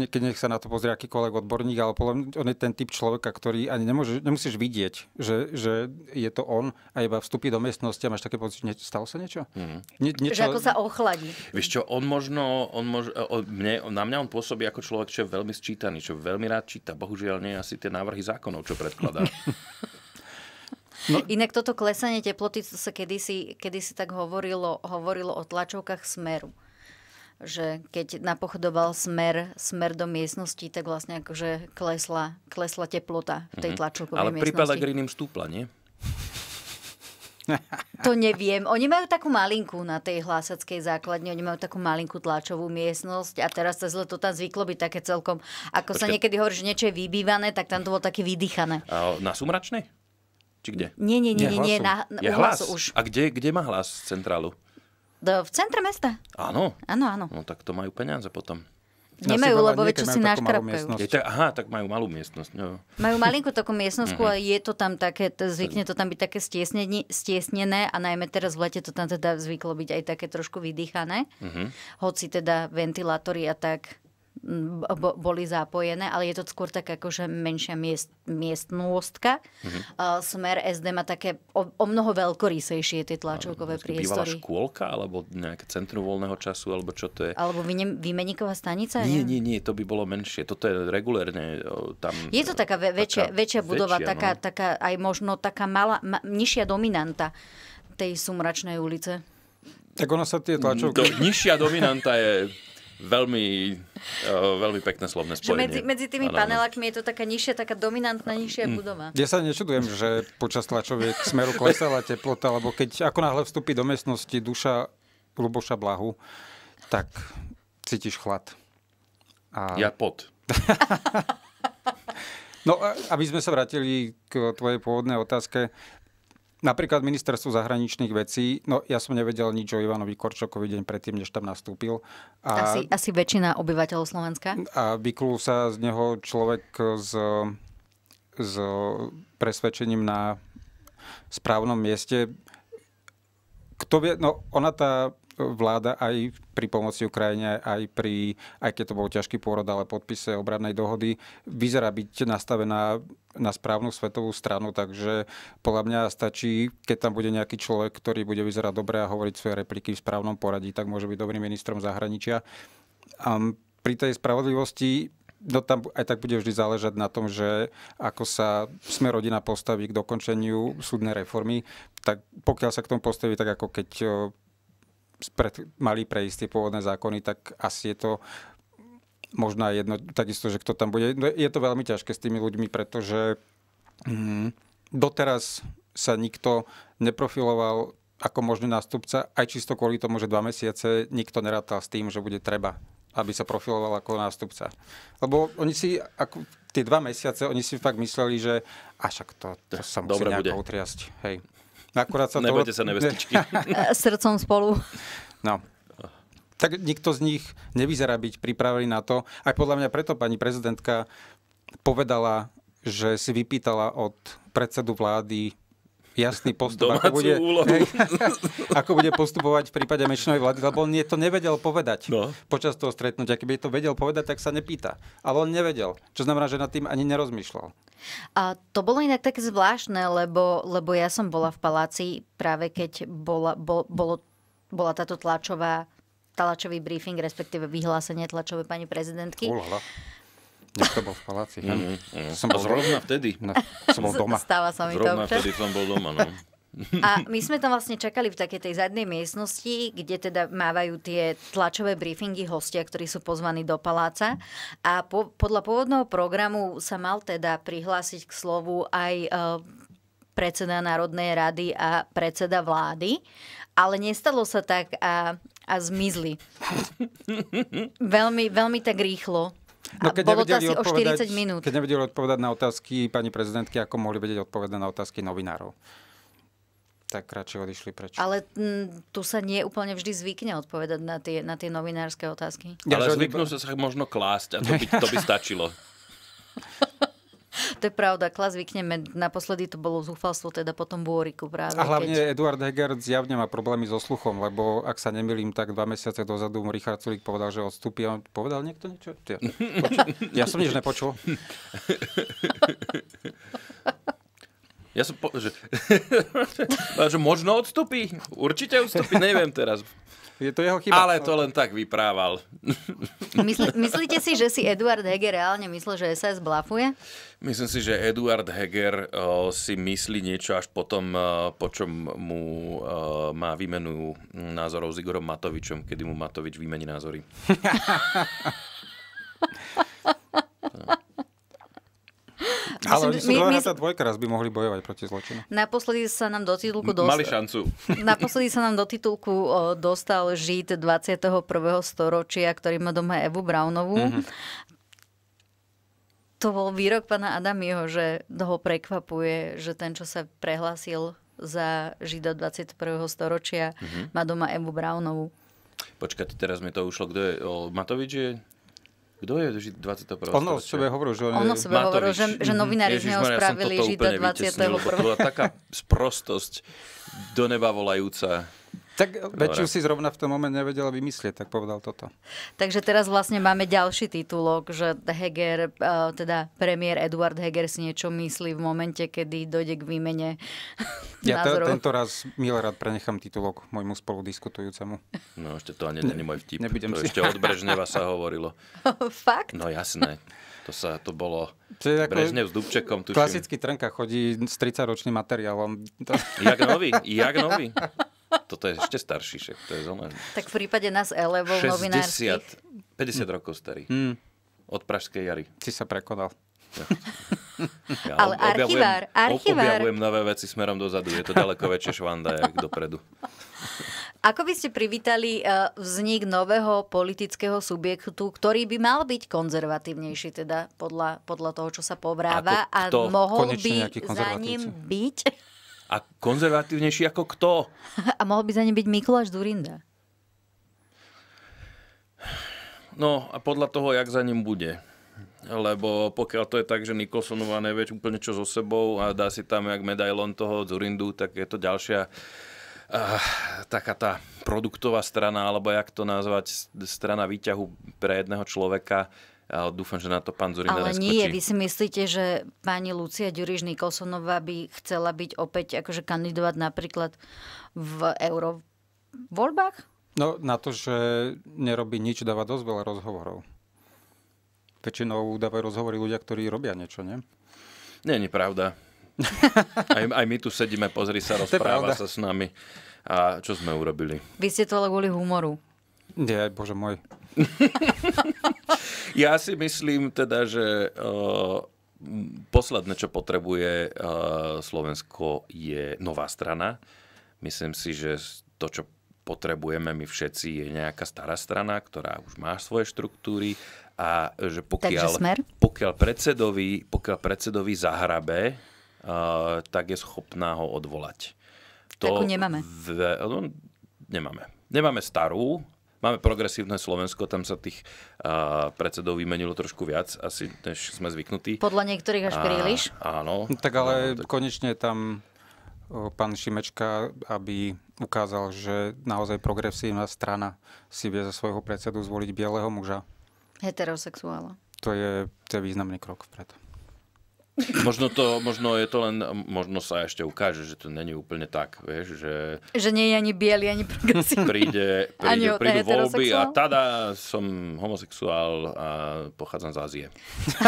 Niekedy nech sa na to pozrie akýkoľvek odborník, ale podľa on je ten typ človeka, ktorý ani nemôže, nemusíš vidieť, že, že je to on a iba vstúpi do miestnosti a máš také pocit, že stalo sa niečo? Mm-hmm. Nie, niečo? Že ako sa ochladí. Vieš čo, on možno, on mož, on, mne, na mňa on pôsobí ako človek, čo je veľmi sčítaný, čo veľmi rád číta. Bohužiaľ nie asi tie návrhy zákonov, čo predkladá. (laughs) No. Inak toto klesanie teploty, to sa kedysi, kedysi tak hovorilo, hovorilo o tlačovkách smeru že keď napochodoval smer, smer do miestnosti, tak vlastne akože klesla, klesla teplota v tej mhm. tlačovkovej mm-hmm. Ale miestnosti. Ale pri Pelegrinim stúpla, nie? To neviem. Oni majú takú malinku na tej hlásackej základni, oni majú takú malinkú tlačovú miestnosť a teraz sa zle to tam zvyklo byť také celkom, ako Počkej. sa niekedy hovorí, že niečo je vybývané, tak tam to bolo také vydychané. A na Sumračnej? Či kde? Nie, nie, nie, nie, nie, na, na, je hlas. už. A kde, kde má hlas centrálu? Do, v centre mesta. Áno. Áno, áno. No tak to majú peniaze potom. Nemajú, lebo čo si naškrapkajú. Aha, tak majú malú miestnosť. Jo. No. Majú malinkú takú miestnosť a (laughs) mhm. je to tam také, to zvykne to tam byť také stiesnené, stiesnené a najmä teraz v lete to tam teda zvyklo byť aj také trošku vydýchané. Mhm. Hoci teda ventilátory a tak bo, boli zapojené, ale je to skôr tak akože menšia miest, miestnôstka. Mm-hmm. Uh, Smer SD má také o, o mnoho veľkorysejšie tie tlačovkové priestory. Bývala škôlka alebo nejaké centrum voľného času, alebo čo to je? Alebo vyne, výmeníková stanica? Nie, nie, nie, to by bolo menšie. Toto je regulérne tam... Je to taká väčšia, taká väčšia budova, väčšia, no. taká, no. taká aj možno taká malá, ma, nižšia dominanta tej sumračnej ulice. Tak ona sa tie mm, tlačovky... Do, nižšia dominanta je Veľmi, uh, veľmi pekné slovné spojenie. Že medzi, medzi tými ano. panelákmi je to taká nižšia, taká dominantná mm, nižšia mm. budova. Ja sa nečudujem, že počas tlačoviek smeru klesala teplota, lebo keď ako náhle vstúpi do miestnosti duša Luboša Blahu, tak cítiš chlad. A... Ja pot. (laughs) no, aby sme sa vrátili k tvojej pôvodnej otázke, Napríklad ministerstvo zahraničných vecí, no ja som nevedel nič o Ivanovi Korčokovi deň predtým, než tam nastúpil. A asi, asi väčšina obyvateľov Slovenska? A vyklul sa z neho človek s, s presvedčením na správnom mieste. Kto vie, no ona tá vláda aj pri pomoci Ukrajine, aj pri, aj keď to bol ťažký pôrod, ale podpise obradnej dohody, vyzerá byť nastavená na správnu svetovú stranu, takže podľa mňa stačí, keď tam bude nejaký človek, ktorý bude vyzerať dobre a hovoriť svoje repliky v správnom poradí, tak môže byť dobrým ministrom zahraničia. A pri tej spravodlivosti No tam aj tak bude vždy záležať na tom, že ako sa sme rodina postaví k dokončeniu súdnej reformy, tak pokiaľ sa k tomu postaví tak ako keď spred, mali prejsť tie pôvodné zákony, tak asi je to možno aj jedno, takisto, že kto tam bude. No, je to veľmi ťažké s tými ľuďmi, pretože mm, doteraz sa nikto neprofiloval ako možný nástupca, aj čisto kvôli tomu, že dva mesiace nikto nerátal s tým, že bude treba, aby sa profiloval ako nástupca. Lebo oni si, ako tie dva mesiace, oni si fakt mysleli, že až ak to, to sa musí Dobre nejako bude. utriasť. Hej. Akurát sa Nebojte to... sa nevestičky. (laughs) E, srdcom spolu. No, tak nikto z nich nevyzerá byť pripravený na to. Aj podľa mňa preto pani prezidentka povedala, že si vypýtala od predsedu vlády jasný postup, ako bude, hej, (laughs) ako bude postupovať v prípade menšinovej vlády, lebo on nie, to nevedel povedať no. počas toho stretnutia. Keby to vedel povedať, tak sa nepýta. Ale on nevedel, čo znamená, že nad tým ani nerozmýšľal. A to bolo inak také zvláštne, lebo, lebo ja som bola v paláci práve keď bola, bol, bolo, bola táto tlačová tlačový briefing, respektíve vyhlásenie tlačovej pani prezidentky. Ulala. Nech to bol v paláci. Mm, mm. Som bol zrovna vtedy. No, som bol doma. Stáva sa mi zrovna to vtedy som bol doma, no. A my sme tam vlastne čakali v takej tej zadnej miestnosti, kde teda mávajú tie tlačové briefingy hostia, ktorí sú pozvaní do paláca. A po, podľa pôvodného programu sa mal teda prihlásiť k slovu aj e, predseda Národnej rady a predseda vlády, ale nestalo sa tak a, a zmizli. (laughs) veľmi, veľmi tak rýchlo No, keď bolo to asi o 40 minút. Keď nevedeli odpovedať na otázky pani prezidentky, ako mohli vedieť odpovedať na otázky novinárov? tak radšej odišli prečo. Ale m, tu sa nie úplne vždy zvykne odpovedať na tie, na tie novinárske otázky. ale zvyknú sa možno klásť a to by, to by (laughs) stačilo. (laughs) to je pravda, klas vykneme. Naposledy to bolo zúfalstvo teda potom Bôriku práve. A hlavne keď... Eduard Heger zjavne má problémy so sluchom, lebo ak sa nemilím, tak dva mesiace dozadu mu Richard Sulik povedal, že odstúpi. A on povedal niekto niečo? Ja, ja som nič nepočul. Ja som po, že, (laughs) že možno odstupí, určite odstupí, neviem teraz. Je to jeho chyba. Ale to len tak vyprával. Mysl, myslíte si, že si Eduard Heger reálne myslel, že SS blafuje? Myslím si, že Eduard Heger o, eh, si myslí niečo až potom, o, eh, po čom mu o, eh, má výmenu názorov s Igorom Matovičom, kedy mu Matovič vymení názory. (laughs) Ale oni sú my, my... dvojka, raz by mohli bojovať proti zločinu. Naposledy sa nám do titulku dostal... Mali šancu. (laughs) Naposledy sa nám do titulku dostal Žid 21. storočia, ktorý má doma Evu Brownovú. Mm-hmm to bol výrok pána Adamiho, že ho prekvapuje, že ten, čo sa prehlásil za Žida 21. storočia, mm-hmm. má doma Evu Brownovú. Počkajte, teraz mi to ušlo. Kto je? O, Matovič je? Kto je žid 21. On o sebe hovoril, že on je... On o sebe hovoril, že, že novinári z neho spravili žida 21. To bola taká sprostosť do neba volajúca. Tak väčšiu si zrovna v tom moment nevedela vymyslieť, tak povedal toto. Takže teraz vlastne máme ďalší titulok, že Heger, e, teda premiér Eduard Heger si niečo myslí v momente, kedy dojde k výmene (laughs) Ja názorov. tento raz Milorad prenechám titulok môjmu spoludiskutujúcemu. No ešte to ani není môj vtip. Nebudem to si... ešte od Brežneva sa hovorilo. (laughs) Fakt? No jasné. To sa, to bolo to je ako Brežnev s Dubčekom, tuším. Klasický Trnka chodí s 30-ročným materiálom. To... Jak nový, jak nový. (laughs) Toto je ešte starší, šek, to je zóna. Tak v prípade nás elevov 60, novinárskych... 50 rokov starý. Mm. Od Pražskej jary. Si sa prekonal. Ja (laughs) Ale objavujem, archivár, archivár. Objavujem nové veci smerom dozadu. Je to ďaleko väčšie švanda, jak dopredu. (laughs) Ako by ste privítali e, vznik nového politického subjektu, ktorý by mal byť konzervatívnejší, teda podľa, podľa toho, čo sa povráva a mohol by za ním byť a konzervatívnejší ako kto? (laughs) A mohol by za ním byť Mikuláš Durinda. No a podľa toho, jak za ním bude. Lebo pokiaľ to je tak, že Nikolsonová nevie úplne čo so sebou a dá si tam jak medailon toho Zurindu, tak je to ďalšia uh, taká tá produktová strana, alebo jak to nazvať, strana výťahu pre jedného človeka, ale dúfam, že na to pán Zurina Ale neskočí. nie, vy si myslíte, že pani Lucia Ďuriš Nikolsonová by chcela byť opäť, akože kandidovať napríklad v eurovoľbách? No na to, že nerobí nič, dáva dosť veľa rozhovorov. Väčšinou dávajú rozhovory ľudia, ktorí robia niečo, nie? Nie, pravda. (laughs) aj, aj my tu sedíme, pozri sa, rozpráva sa s nami. A čo sme urobili? Vy ste to ale kvôli humoru. Nie, bože môj. (laughs) ja si myslím teda, že uh, posledné, čo potrebuje uh, Slovensko, je nová strana. Myslím si, že to, čo potrebujeme my všetci, je nejaká stará strana, ktorá už má svoje štruktúry a že pokiaľ, pokiaľ, predsedovi, pokiaľ predsedovi zahrabe, uh, tak je schopná ho odvolať. To Takú nemáme. V, no, nemáme. Nemáme starú, Máme progresívne Slovensko, tam sa tých a, predsedov vymenilo trošku viac, asi než sme zvyknutí. Podľa niektorých až a, príliš. No, Tak ale áno, tak... konečne tam pán Šimečka, aby ukázal, že naozaj progresívna strana si vie za svojho predsedu zvoliť bieleho muža. Heterosexuála. To je, to je významný krok vpred. Možno, to, možno je to len, možno sa ešte ukáže, že to není úplne tak, vieš, že... Že nie je ani biely, ani progresívny. Príde, príde, ani prídu voľby a tada som homosexuál a pochádzam z Ázie.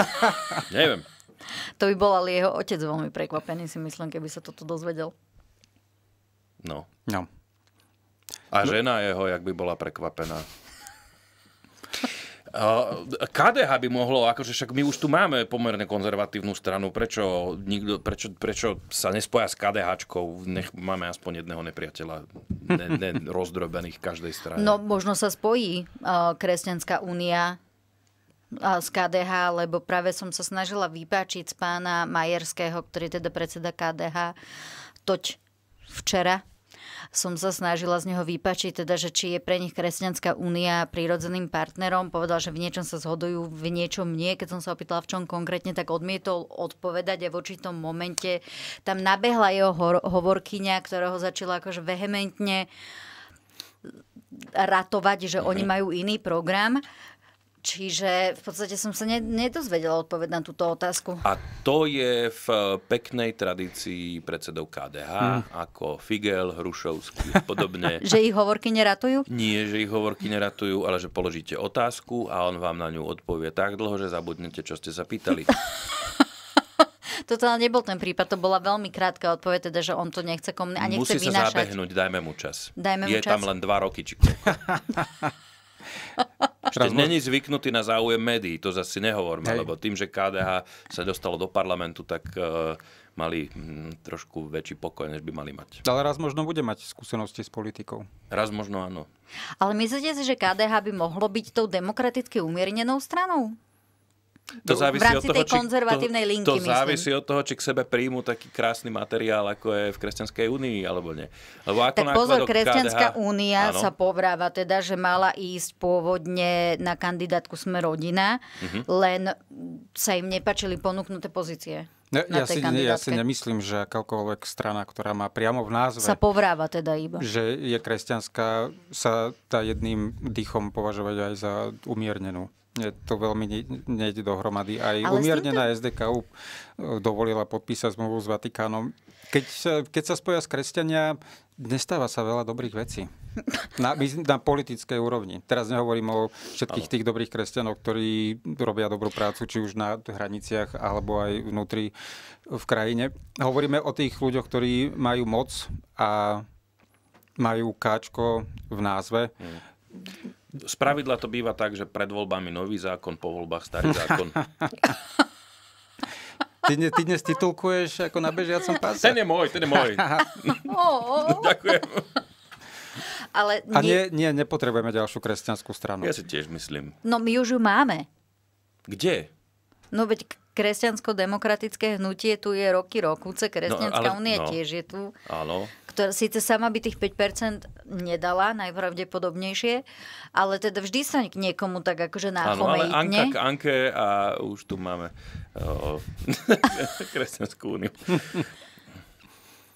(laughs) Neviem. To by bol ale jeho otec veľmi prekvapený, si myslím, keby sa toto dozvedel. No. No. A no. žena jeho, jak by bola prekvapená. KDH eh, by mohlo, akože však my už tu máme pomerne konzervatívnu stranu, prečo, nikto, prečo, prečo sa nespoja s KDH, nech máme aspoň jedného nepriateľa ne, ne, rozdrobených každej strane. No možno sa spojí eh, Kresťanská únia z KDH, lebo práve som sa snažila vypáčiť z pána Majerského, ktorý je teda predseda KDH, toť včera som sa snažila z neho vypačiť, teda, že či je pre nich Kresťanská únia prírodzeným partnerom. Povedal, že v niečom sa zhodujú, v niečom nie. Keď som sa opýtala, v čom konkrétne, tak odmietol odpovedať a v určitom momente tam nabehla jeho hovorkyňa, ktorá ho začala akože vehementne ratovať, že oni mhm. majú iný program, Čiže v podstate som sa nedozvedela odpoveď na túto otázku. A to je v eh, peknej tradícii predsedov KDH, hmm. ako Figel, Hrušovský a podobne. (laughs) že ich hovorky neratujú? Nie, že ich hovorky neratujú, ale že položíte otázku a on vám na ňu odpovie tak dlho, že zabudnete, čo ste sa pýtali. (laughs) Toto nebol ten prípad, to bola veľmi krátka odpoveď, teda, že on to nechce komunikovať a nechce Musí vynášať. sa zabehnúť, dajme mu čas. Dajme mu je čas. tam len dva roky, či (laughs) Ešte Teraz není zvyknutý na záujem médií, to zase nehovorme, Hej. lebo tým, že KDH sa dostalo do parlamentu, tak uh, mali mm, trošku väčší pokoj, než by mali mať. Ale raz možno bude mať skúsenosti s politikou. Raz možno áno. Ale myslíte si, že KDH by mohlo byť tou demokraticky umiernenou stranou? To závisí v rámci od toho, tej konzervatívnej či, linky, to, myslím. závisí od toho, či k sebe príjmu taký krásny materiál, ako je v Kresťanskej únii, alebo nie. Lebo ako tak pozor, Kresťanská KDH, únia áno. sa povráva teda, že mala ísť pôvodne na kandidátku Sme rodina, uh-huh. len sa im nepačili ponúknuté pozície. Ne, ja, si, ne, ja si nemyslím, že akákoľvek strana, ktorá má priamo v názve... Sa povráva teda iba. Že je kresťanská, sa tá jedným dýchom považovať aj za umiernenú to veľmi nejde dohromady. Aj Ale umiernená týmto... SDKU e, dovolila podpísať zmluvu s Vatikánom. Keď sa, keď sa spoja s kresťania, nestáva sa veľa dobrých vecí. (laughs) Na, na politickej úrovni. Teraz nehovorím o všetkých tých dobrých kresťanov, ktorí robia dobrú prácu, či už na hraniciach, alebo aj vnútri v krajine. Hovoríme o tých ľuďoch, ktorí majú moc a majú káčko v názve. Mm z pravidla to býva tak, že pred voľbami nový zákon, po voľbách starý zákon. Ty, dnes, ty dnes titulkuješ ako na bežiacom páse? Ten je môj, ten je môj. Ďakujem. Ale nie... A nie, nie, nepotrebujeme ďalšiu kresťanskú stranu. Ja si tiež myslím. No my už ju máme. Kde? No veď kresťansko-demokratické hnutie tu je roky, rokuce. No, kresťanská no, no. tiež je tu. Áno ktorá síce sama by tých 5% nedala, najpravdepodobnejšie, ale teda vždy sa k niekomu tak akože náchome Áno, ale Anka k Anke a už tu máme eh, o, (laughs) kresťanskú úniu.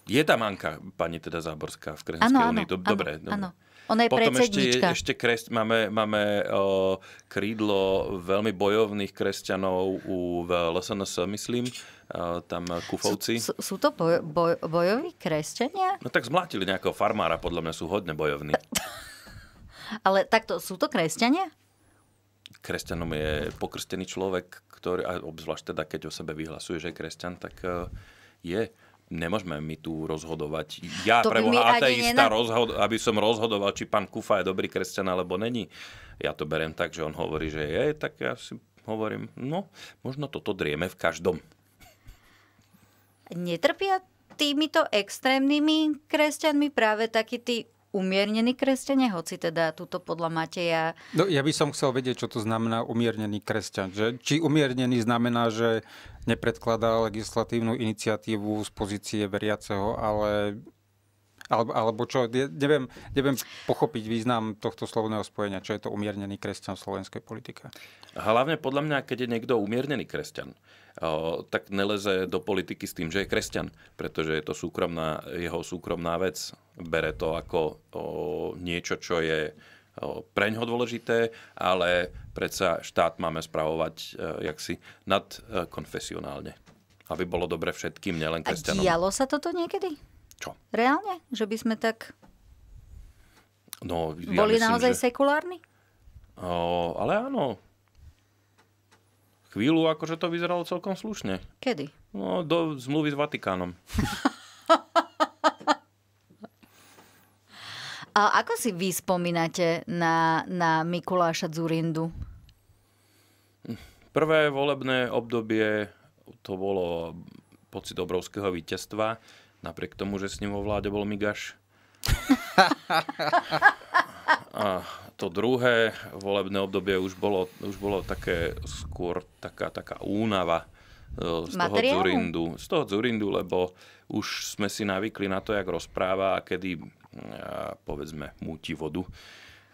Je tam Anka, pani teda Záborská v Kresenskej ano, únii. Dob- dobre, dobre. Ano. Ona je Potom predsednička. ešte, ešte kres, máme, máme o, krídlo veľmi bojovných kresťanov u, v LSNS, myslím, o, tam kufovci. Sú, sú, sú to boj, boj, bojoví kresťania? No tak zmlátili nejakého farmára, podľa mňa sú hodne bojovní. (laughs) Ale takto, sú to kresťania? Kresťanom je pokrstený človek, ktorý, a obzvlášť teda, keď o sebe vyhlasuje, že je kresťan, tak je nemôžeme my tu rozhodovať. Ja to preboha ateista, nena... rozhod- aby som rozhodoval, či pán Kufa je dobrý kresťan alebo není. Ja to berem tak, že on hovorí, že je, tak ja si hovorím, no, možno toto drieme v každom. Netrpia týmito extrémnymi kresťanmi práve takí tí umiernený kresťania, hoci teda túto podľa Mateja... No, ja by som chcel vedieť, čo to znamená umiernený kresťan. Že? Či umiernený znamená, že nepredkladá legislatívnu iniciatívu z pozície veriaceho, ale alebo, alebo čo, ja neviem, neviem pochopiť význam tohto slovného spojenia, čo je to umiernený kresťan v slovenskej politike. Hlavne podľa mňa, keď je niekto umiernený kresťan, tak neleze do politiky s tým, že je kresťan, pretože je to súkromná, jeho súkromná vec. Bere to ako niečo, čo je preňho dôležité, ale predsa štát máme spravovať e, jaksi nadkonfesionálne. Aby bolo dobre všetkým, nielen kresťanom. A dialo sa toto niekedy? Čo? Reálne? Že by sme tak no, ja boli myslím, naozaj že... sekulárni? O, ale áno. Chvíľu akože to vyzeralo celkom slušne. Kedy? No, do zmluvy s Vatikánom. (laughs) A ako si vy spomínate na, na Mikuláša Zurindu? Prvé volebné obdobie to bolo pocit obrovského víťazstva. Napriek tomu, že s ním vo vláde bol Migaš. A to druhé volebné obdobie už bolo, už bolo také skôr taká, taká únava e, z toho Zurindu. Z toho Zurindu, lebo už sme si navykli na to, jak rozpráva a kedy, e, povedzme, múti vodu.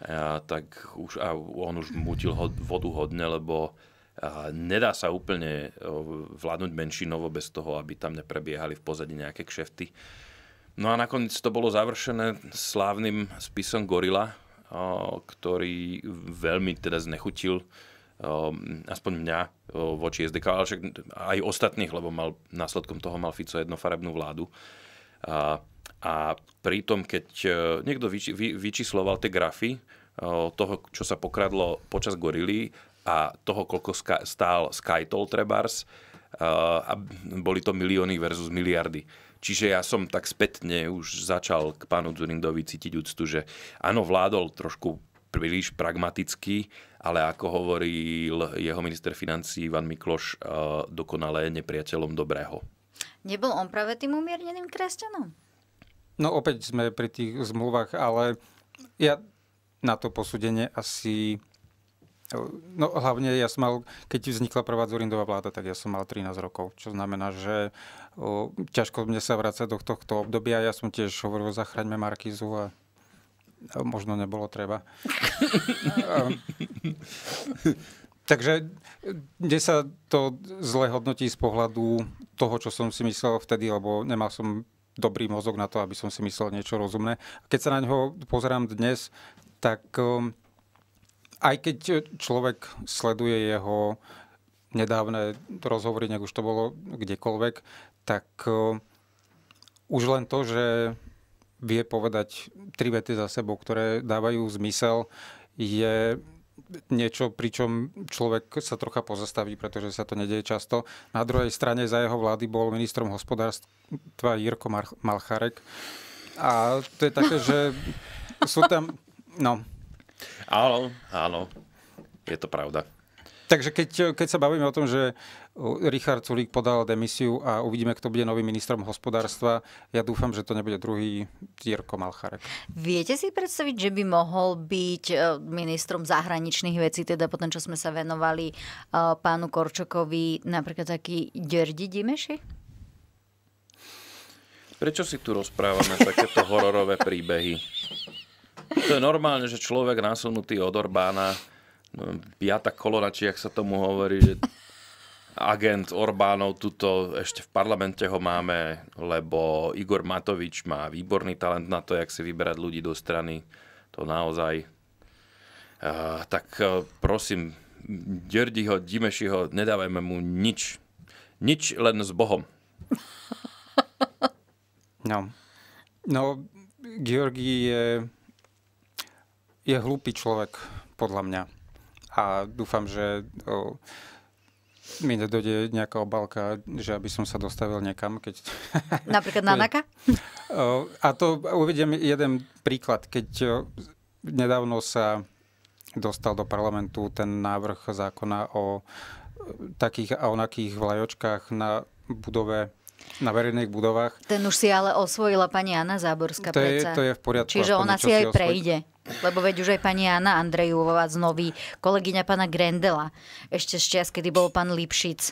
A, e, tak už, a on už mútil hod, vodu hodne, lebo a nedá sa úplne e, vládnuť menšinovo bez toho, aby tam neprebiehali v pozadí nejaké kšefty. No a nakoniec to bolo završené slávnym spisom Gorila, e, ktorý veľmi teda znechutil e, aspoň mňa voči SDK, ale však aj ostatných, lebo mal, následkom toho mal Fico jednofarebnú vládu. A, a pritom, keď niekto vyči, vy, vyčísloval tie grafy toho, čo sa pokradlo počas gorily a toho, koľko stál Skytol Trebars eh, a boli to milióny versus miliardy. Čiže ja som tak spätne už začal k pánu Zurindovi cítiť úctu, že áno, vládol trošku príliš pragmaticky, ale ako hovoril jeho minister financí Ivan Mikloš, eh, dokonale nepriateľom dobrého. Nebol on práve tým umierneným kresťanom? No opäť sme pri tých zmluvách, ale ja na to posúdenie asi No hlavne ja som mal, keď vznikla prvá Zurindová vláda, tak ja som mal 13 rokov, čo znamená, že o, ťažko mne sa vrácať do tohto obdobia. Ja som tiež hovoril, zachraňme Markizu a možno nebolo treba. (laughs) takže kde sa to zle hodnotí z pohľadu toho, čo som si myslel vtedy, lebo nemal som dobrý mozog na to, aby som si myslel niečo rozumné. Keď sa na ňo pozerám dnes, tak um, aj keď človek sleduje jeho nedávne rozhovory, nech už to bolo kdekoľvek, tak e, už len to, že vie povedať tri vety za sebou, ktoré dávajú zmysel, je niečo, pričom človek sa trocha pozastaví, pretože sa to nedieje často. Na druhej strane za jeho vlády bol ministrom hospodárstva Jirko Malcharek. A to je také, že sú tam... No, Áno, áno, je to pravda. Takže keď, keď sa bavíme o tom, že Richard Sulík podal demisiu a uvidíme, kto bude novým ministrom hospodárstva, ja dúfam, že to nebude druhý Jirko Malcharek. Viete si predstaviť, že by mohol byť e, ministrom zahraničných vecí, teda po tom, čo sme sa venovali e, pánu Korčokovi, napríklad taký Derdi Dimeši? Prečo si tu rozprávame takéto hororové príbehy? To je normálne, že človek nasunutý od Orbána, no, piata kolona, či ak sa tomu hovorí, že agent Orbánov, tuto ešte v parlamente ho máme, lebo Igor Matovič má výborný talent na to, jak si vyberať ľudí do strany. To naozaj... Uh, tak uh, prosím, Dierdiho, Dimešiho, nedávajme mu nič. Nič, len s Bohom. No. No, Georgi je je hlúpy človek, podľa mňa. A dúfam, že o, mi nedojde nejaká obálka, že aby som sa dostavil niekam. Keď... (laughs) Napríklad na NAKA? a to uvidím jeden príklad. Keď o, nedávno sa dostal do parlamentu ten návrh zákona o takých a onakých vlajočkách na budove na verejných budovách. Ten už si ale osvojila pani Anna Záborská. To, Je, to je v poriadku. Čiže ona si aj osvoj... prejde. Lebo veď už aj pani Anna Andrejová nový, kolegyňa pana Grendela, ešte z čas, kedy bol pán Lipšic.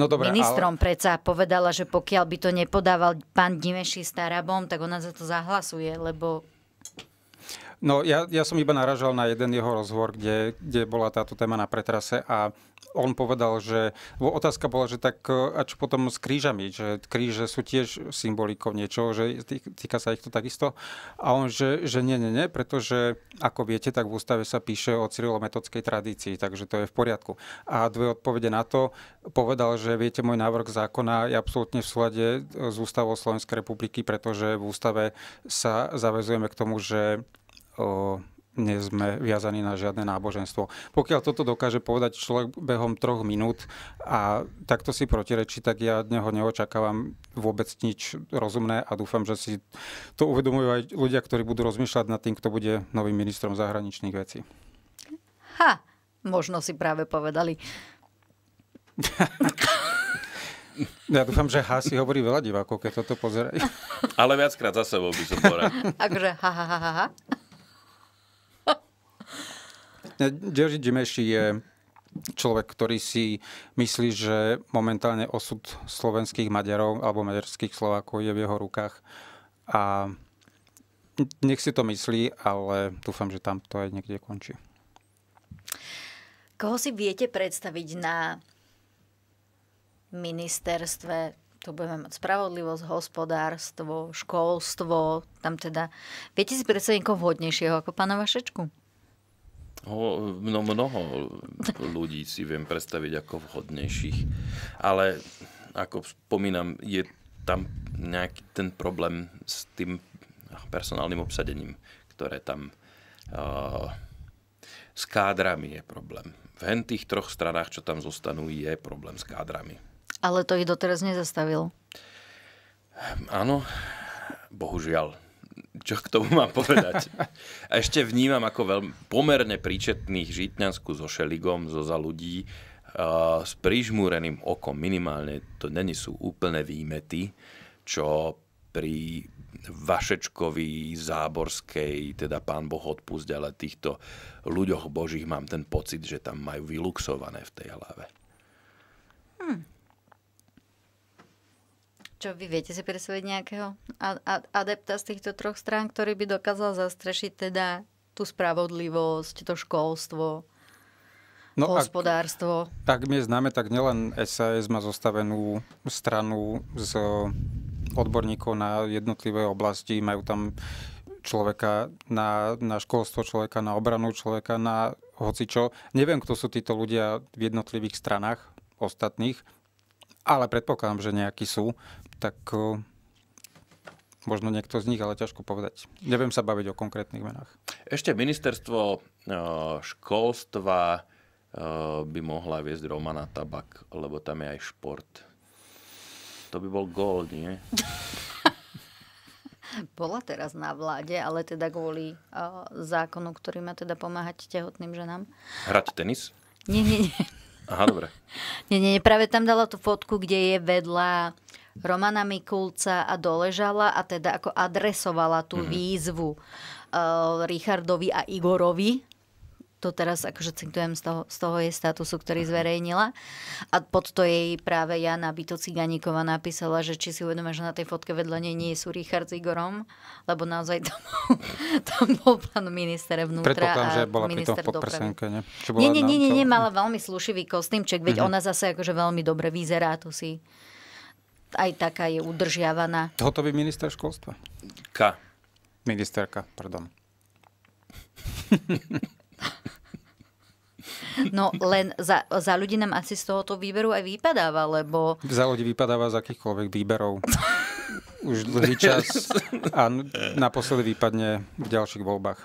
No dobré, ministrom ale... predsa povedala, že pokiaľ by to nepodával pán Dimeši s Tarabom, tak ona za to zahlasuje, lebo... No ja, ja som iba naražal na jeden jeho rozhovor, kde, kde bola táto téma na pretrase a on povedal, že otázka bola, že tak e, a čo potom s krížami, že kríže sú tiež symbolikou niečo, že týka sa ich to takisto. A on, že, že nie, nie, nie, pretože ako viete, tak v ústave sa píše o cyrilometodskej tradícii, takže to je v poriadku. A dve odpovede na to povedal, že viete, môj návrh zákona je absolútne v súlade e, s ústavou Slovenskej republiky, pretože v ústave sa zavezujeme k tomu, že nie sme viazaní na žiadne náboženstvo. Pokiaľ toto dokáže povedať človek behom troch minút a takto si protirečí, tak ja od neho neočakávam vôbec nič rozumné a dúfam, že si to uvedomujú aj ľudia, ktorí budú rozmýšľať nad tým, kto bude novým ministrom zahraničných vecí. Ha, možno si práve povedali. (laughs) Ja dúfam, že ha si hovorí veľa divákov, keď toto pozerajú. Ale viackrát za sebou by som bol (laughs) Akože ha, ha, ha, ha. Jerzy Dimeši je človek, ktorý si myslí, že momentálne osud slovenských Maďarov alebo maďarských Slovákov je v jeho rukách. A nech si to myslí, ale dúfam, že tam to aj niekde končí. Koho si viete predstaviť na ministerstve, tu budeme mať spravodlivosť, hospodárstvo, školstvo, tam teda, viete si predstaviť niekoho vhodnejšieho ako pána Vašečku? Ho, no, mnoho ľudí si viem predstaviť ako vhodnejších. Ale ako spomínam, je tam nejaký ten problém s tým personálnym obsadením, ktoré tam... Uh, s kádrami je problém. V hen tých troch stranách, čo tam zostanú, je problém s kádrami. Ale to ich doteraz nezastavil. Áno, bohužiaľ čo k tomu mám povedať. A ešte vnímam ako veľmi pomerne príčetných Žitňansku so Šeligom, so za ľudí, s prižmúreným okom minimálne, to není sú úplné výmety, čo pri Vašečkovi, Záborskej, teda pán Boh odpúsť, ale týchto ľuďoch božích mám ten pocit, že tam majú vyluxované v tej hlave. Hmm. Čo vy viete si predstaviť nejakého adepta z týchto troch strán, ktorý by dokázal zastrešiť teda tú spravodlivosť, to školstvo, no, hospodárstvo? Ak, mi my známe, tak nielen SAS má zostavenú stranu z odborníkov na jednotlivé oblasti, majú tam človeka na, na školstvo, človeka na obranu, človeka na hocičo. Neviem, kto sú títo ľudia v jednotlivých stranách ostatných, ale predpokladám, že nejakí sú tak možno niekto z nich, ale ťažko povedať. Neviem sa baviť o konkrétnych menách. Ešte ministerstvo školstva by mohla viesť Romana Tabak, lebo tam je aj šport. To by bol gól, nie? (laughs) Bola teraz na vláde, ale teda kvôli zákonu, ktorý má teda pomáhať tehotným ženám. Hrať tenis? Nie, nie, nie. Aha, dobre. (laughs) nie, nie, nie, práve tam dala tú fotku, kde je vedľa Romana Mikulca a doležala a teda ako adresovala tú mm-hmm. výzvu uh, Richardovi a Igorovi, to teraz akože citujem z toho, z toho jej statusu, ktorý mhm. zverejnila. A pod to jej práve Jana Byto Ciganíková napísala, že či si uvedomia, že na tej fotke vedľa nej nie sú Richard s Igorom, lebo naozaj tam, bol, (laughs) tam bol pán minister vnútra. Predpokladám, že bola pri tom podprsenke, nie? Čo bola nie, nie, nie, nie, nie, mala veľmi slušivý kostýmček, veď mm-hmm. ona zase akože veľmi dobre vyzerá, to si aj taká je udržiavaná. by minister školstva? K. Ministerka, pardon. (laughs) No len za, za ľudí nám asi z tohoto výberu aj vypadáva, lebo... Za ľudí vypadáva z akýchkoľvek výberov. Už dlhý čas (laughs) a naposledy vypadne v ďalších voľbách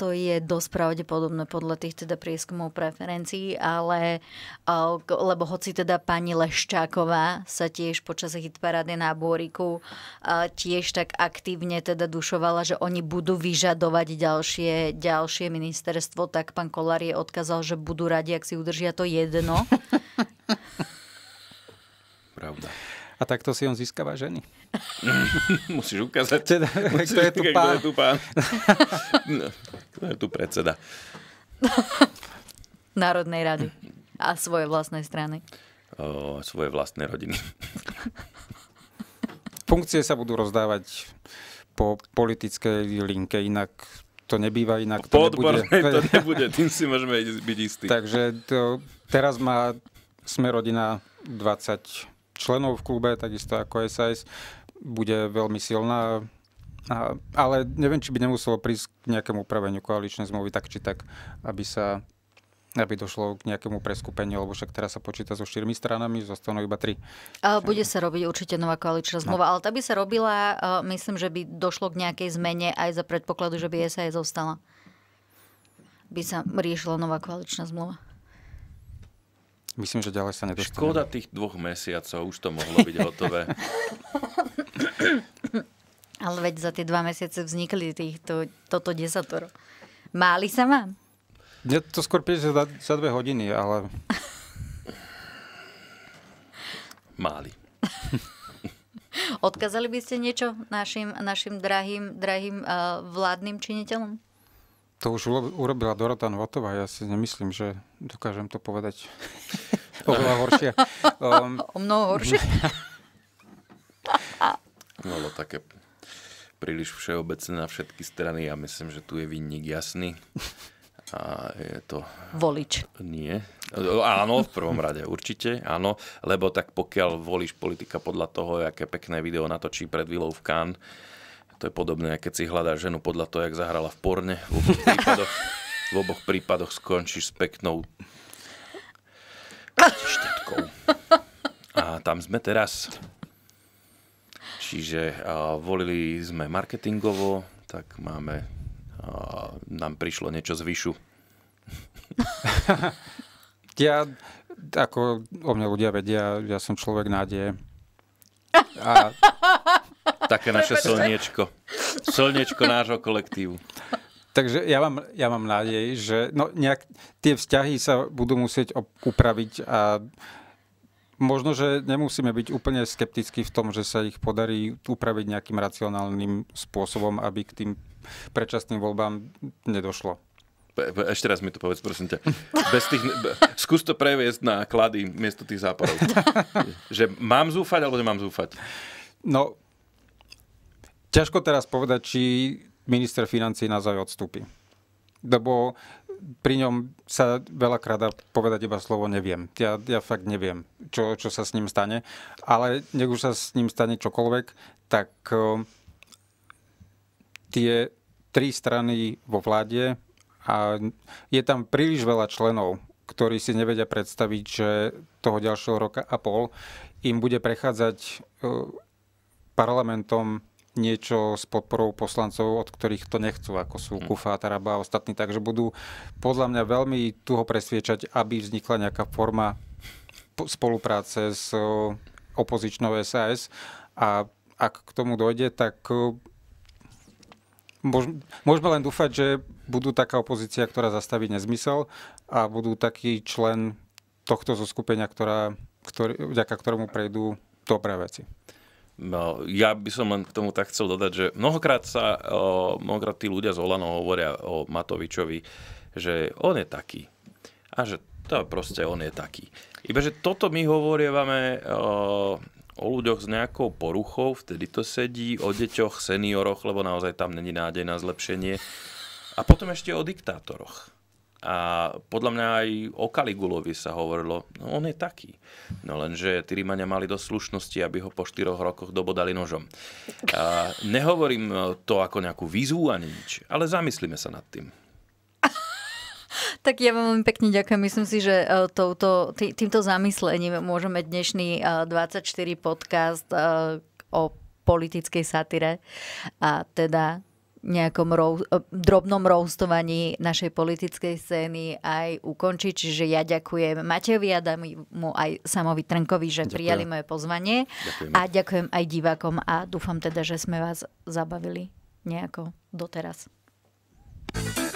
to je dosť pravdepodobné podľa tých teda prieskumov preferencií, ale lebo hoci teda pani Leščáková sa tiež počas hitparády na Bôriku tiež tak aktívne teda dušovala, že oni budú vyžadovať ďalšie, ďalšie ministerstvo, tak pán Kolár je odkazal, že budú radi, ak si udržia to jedno. (laughs) Pravda. A takto si on získava ženy. (laughs) Musíš ukázať, teda, musíš kto, je tu pán. kto je tu pán. (laughs) no, kto je tu predseda. (laughs) Národnej rady. A svojej vlastnej strany. O, svoje vlastné rodiny. Funkcie sa budú rozdávať po politickej linke, inak to nebýva inak. Po to nebude. to nebude, tým si môžeme byť istí. Takže to, teraz má sme rodina 20 členov v klube, takisto ako SIS, bude veľmi silná. A, ale neviem, či by nemuselo prísť k nejakému upraveniu koaličnej zmluvy tak či tak, aby sa aby došlo k nejakému preskupeniu, lebo však teraz sa počíta so štyrmi stranami, zostanú iba tri. Ale bude sa robiť určite nová koaličná no. zmluva, no. ale tá by sa robila, myslím, že by došlo k nejakej zmene aj za predpokladu, že by SAE zostala. By sa riešila nová koaličná zmluva. Myslím, že ďalej sa nedostaneme. Škoda tých dvoch mesiacov, už to mohlo byť hotové. (laughs) Ale veď za tie dva mesiace vznikli týchto, toto desatoro. Máli sa vám? Mne to skôr príde za, za dve hodiny, ale... Máli. (laughs) Odkazali by ste niečo našim, našim drahým, drahým uh, vládnym činiteľom? To už urobila Dorota Novotová, ja si nemyslím, že dokážem to povedať (laughs) oveľa horšie. Um, o mnoho horšie. Bolo (laughs) no, také príliš všeobecné na všetky strany. Ja myslím, že tu je vinník jasný. A je to... Volič. Nie. Áno, v prvom rade určite, áno. Lebo tak pokiaľ volíš politika podľa toho, aké pekné video natočí pred vilou v Cannes, to je podobné, keď si hľadáš ženu podľa toho, jak zahrala v porne. V oboch (laughs) prípadoch, v oboch prípadoch skončíš s peknou štetkou. A tam sme teraz. Čiže uh, volili sme marketingovo, tak máme, uh, nám prišlo niečo z vyšu. (laughs) ja, ako o mne ľudia vedia, ja som človek nádeje. A (laughs) Také naše slniečko. Slniečko nášho kolektívu. Takže ja mám, ja mám nádej, že no, nejak, tie vzťahy sa budú musieť upraviť a možno, že nemusíme byť úplne skeptickí v tom, že sa ich podarí upraviť nejakým racionálnym spôsobom, aby k tým predčasným voľbám nedošlo. Ešte raz mi to povedz, prosím ťa. Bez tých, skús to previesť na klady miesto tých záporov. (laughs) že mám zúfať, alebo nemám zúfať? No, Ťažko teraz povedať, či minister financí naozaj odstúpi. Lebo pri ňom sa veľakrát povedať iba slovo neviem. Ja, ja fakt neviem, čo, čo sa s ním stane. Ale nech už sa s ním stane čokoľvek, tak e, tie tri strany vo vláde a je tam príliš veľa členov, ktorí si nevedia predstaviť, že toho ďalšieho roka a pol im bude prechádzať e, parlamentom niečo s podporou poslancov, od ktorých to nechcú, ako sú hm. Kufa, Taraba a ostatní, takže budú podľa mňa veľmi tuho presviečať, aby vznikla nejaká forma spolupráce s opozičnou SAS a ak k tomu dojde, tak môžeme len dúfať, že budú taká opozícia, ktorá zastaví nezmysel a budú taký člen tohto zoskupenia, ktorá, ktorý, vďaka ktorému prejdú dobré veci. No, ja by som len k tomu tak chcel dodať, že mnohokrát sa, mnohokrát tí ľudia z Olano hovoria o Matovičovi, že on je taký. A že to proste on je taký. Iba, že toto my hovorievame o ľuďoch s nejakou poruchou, vtedy to sedí, o deťoch, senioroch, lebo naozaj tam není nádej na zlepšenie. A potom ešte o diktátoroch. A podľa mňa aj o Kaligulovi sa hovorilo, no on je taký. No lenže tí Rímania mali dosť slušnosti, aby ho po štyroch rokoch dobodali nožom. A nehovorím to ako nejakú výzvu ani nič, ale zamyslíme sa nad tým. (laughs) Tak ja vám veľmi pekne ďakujem. Myslím si, že e, touto, tý, týmto zamyslením môžeme dnešný 24 e, podcast e, o politickej satire a teda nejakom rou, eh, drobnom roustovaní našej politickej scény aj ukončiť. Čiže ja ďakujem Matejovi mu aj Samovi Trnkovi, že ďakujem. prijali moje pozvanie. Ďakujem. A ďakujem aj divákom a dúfam teda, že sme vás zabavili nejako doteraz. thank you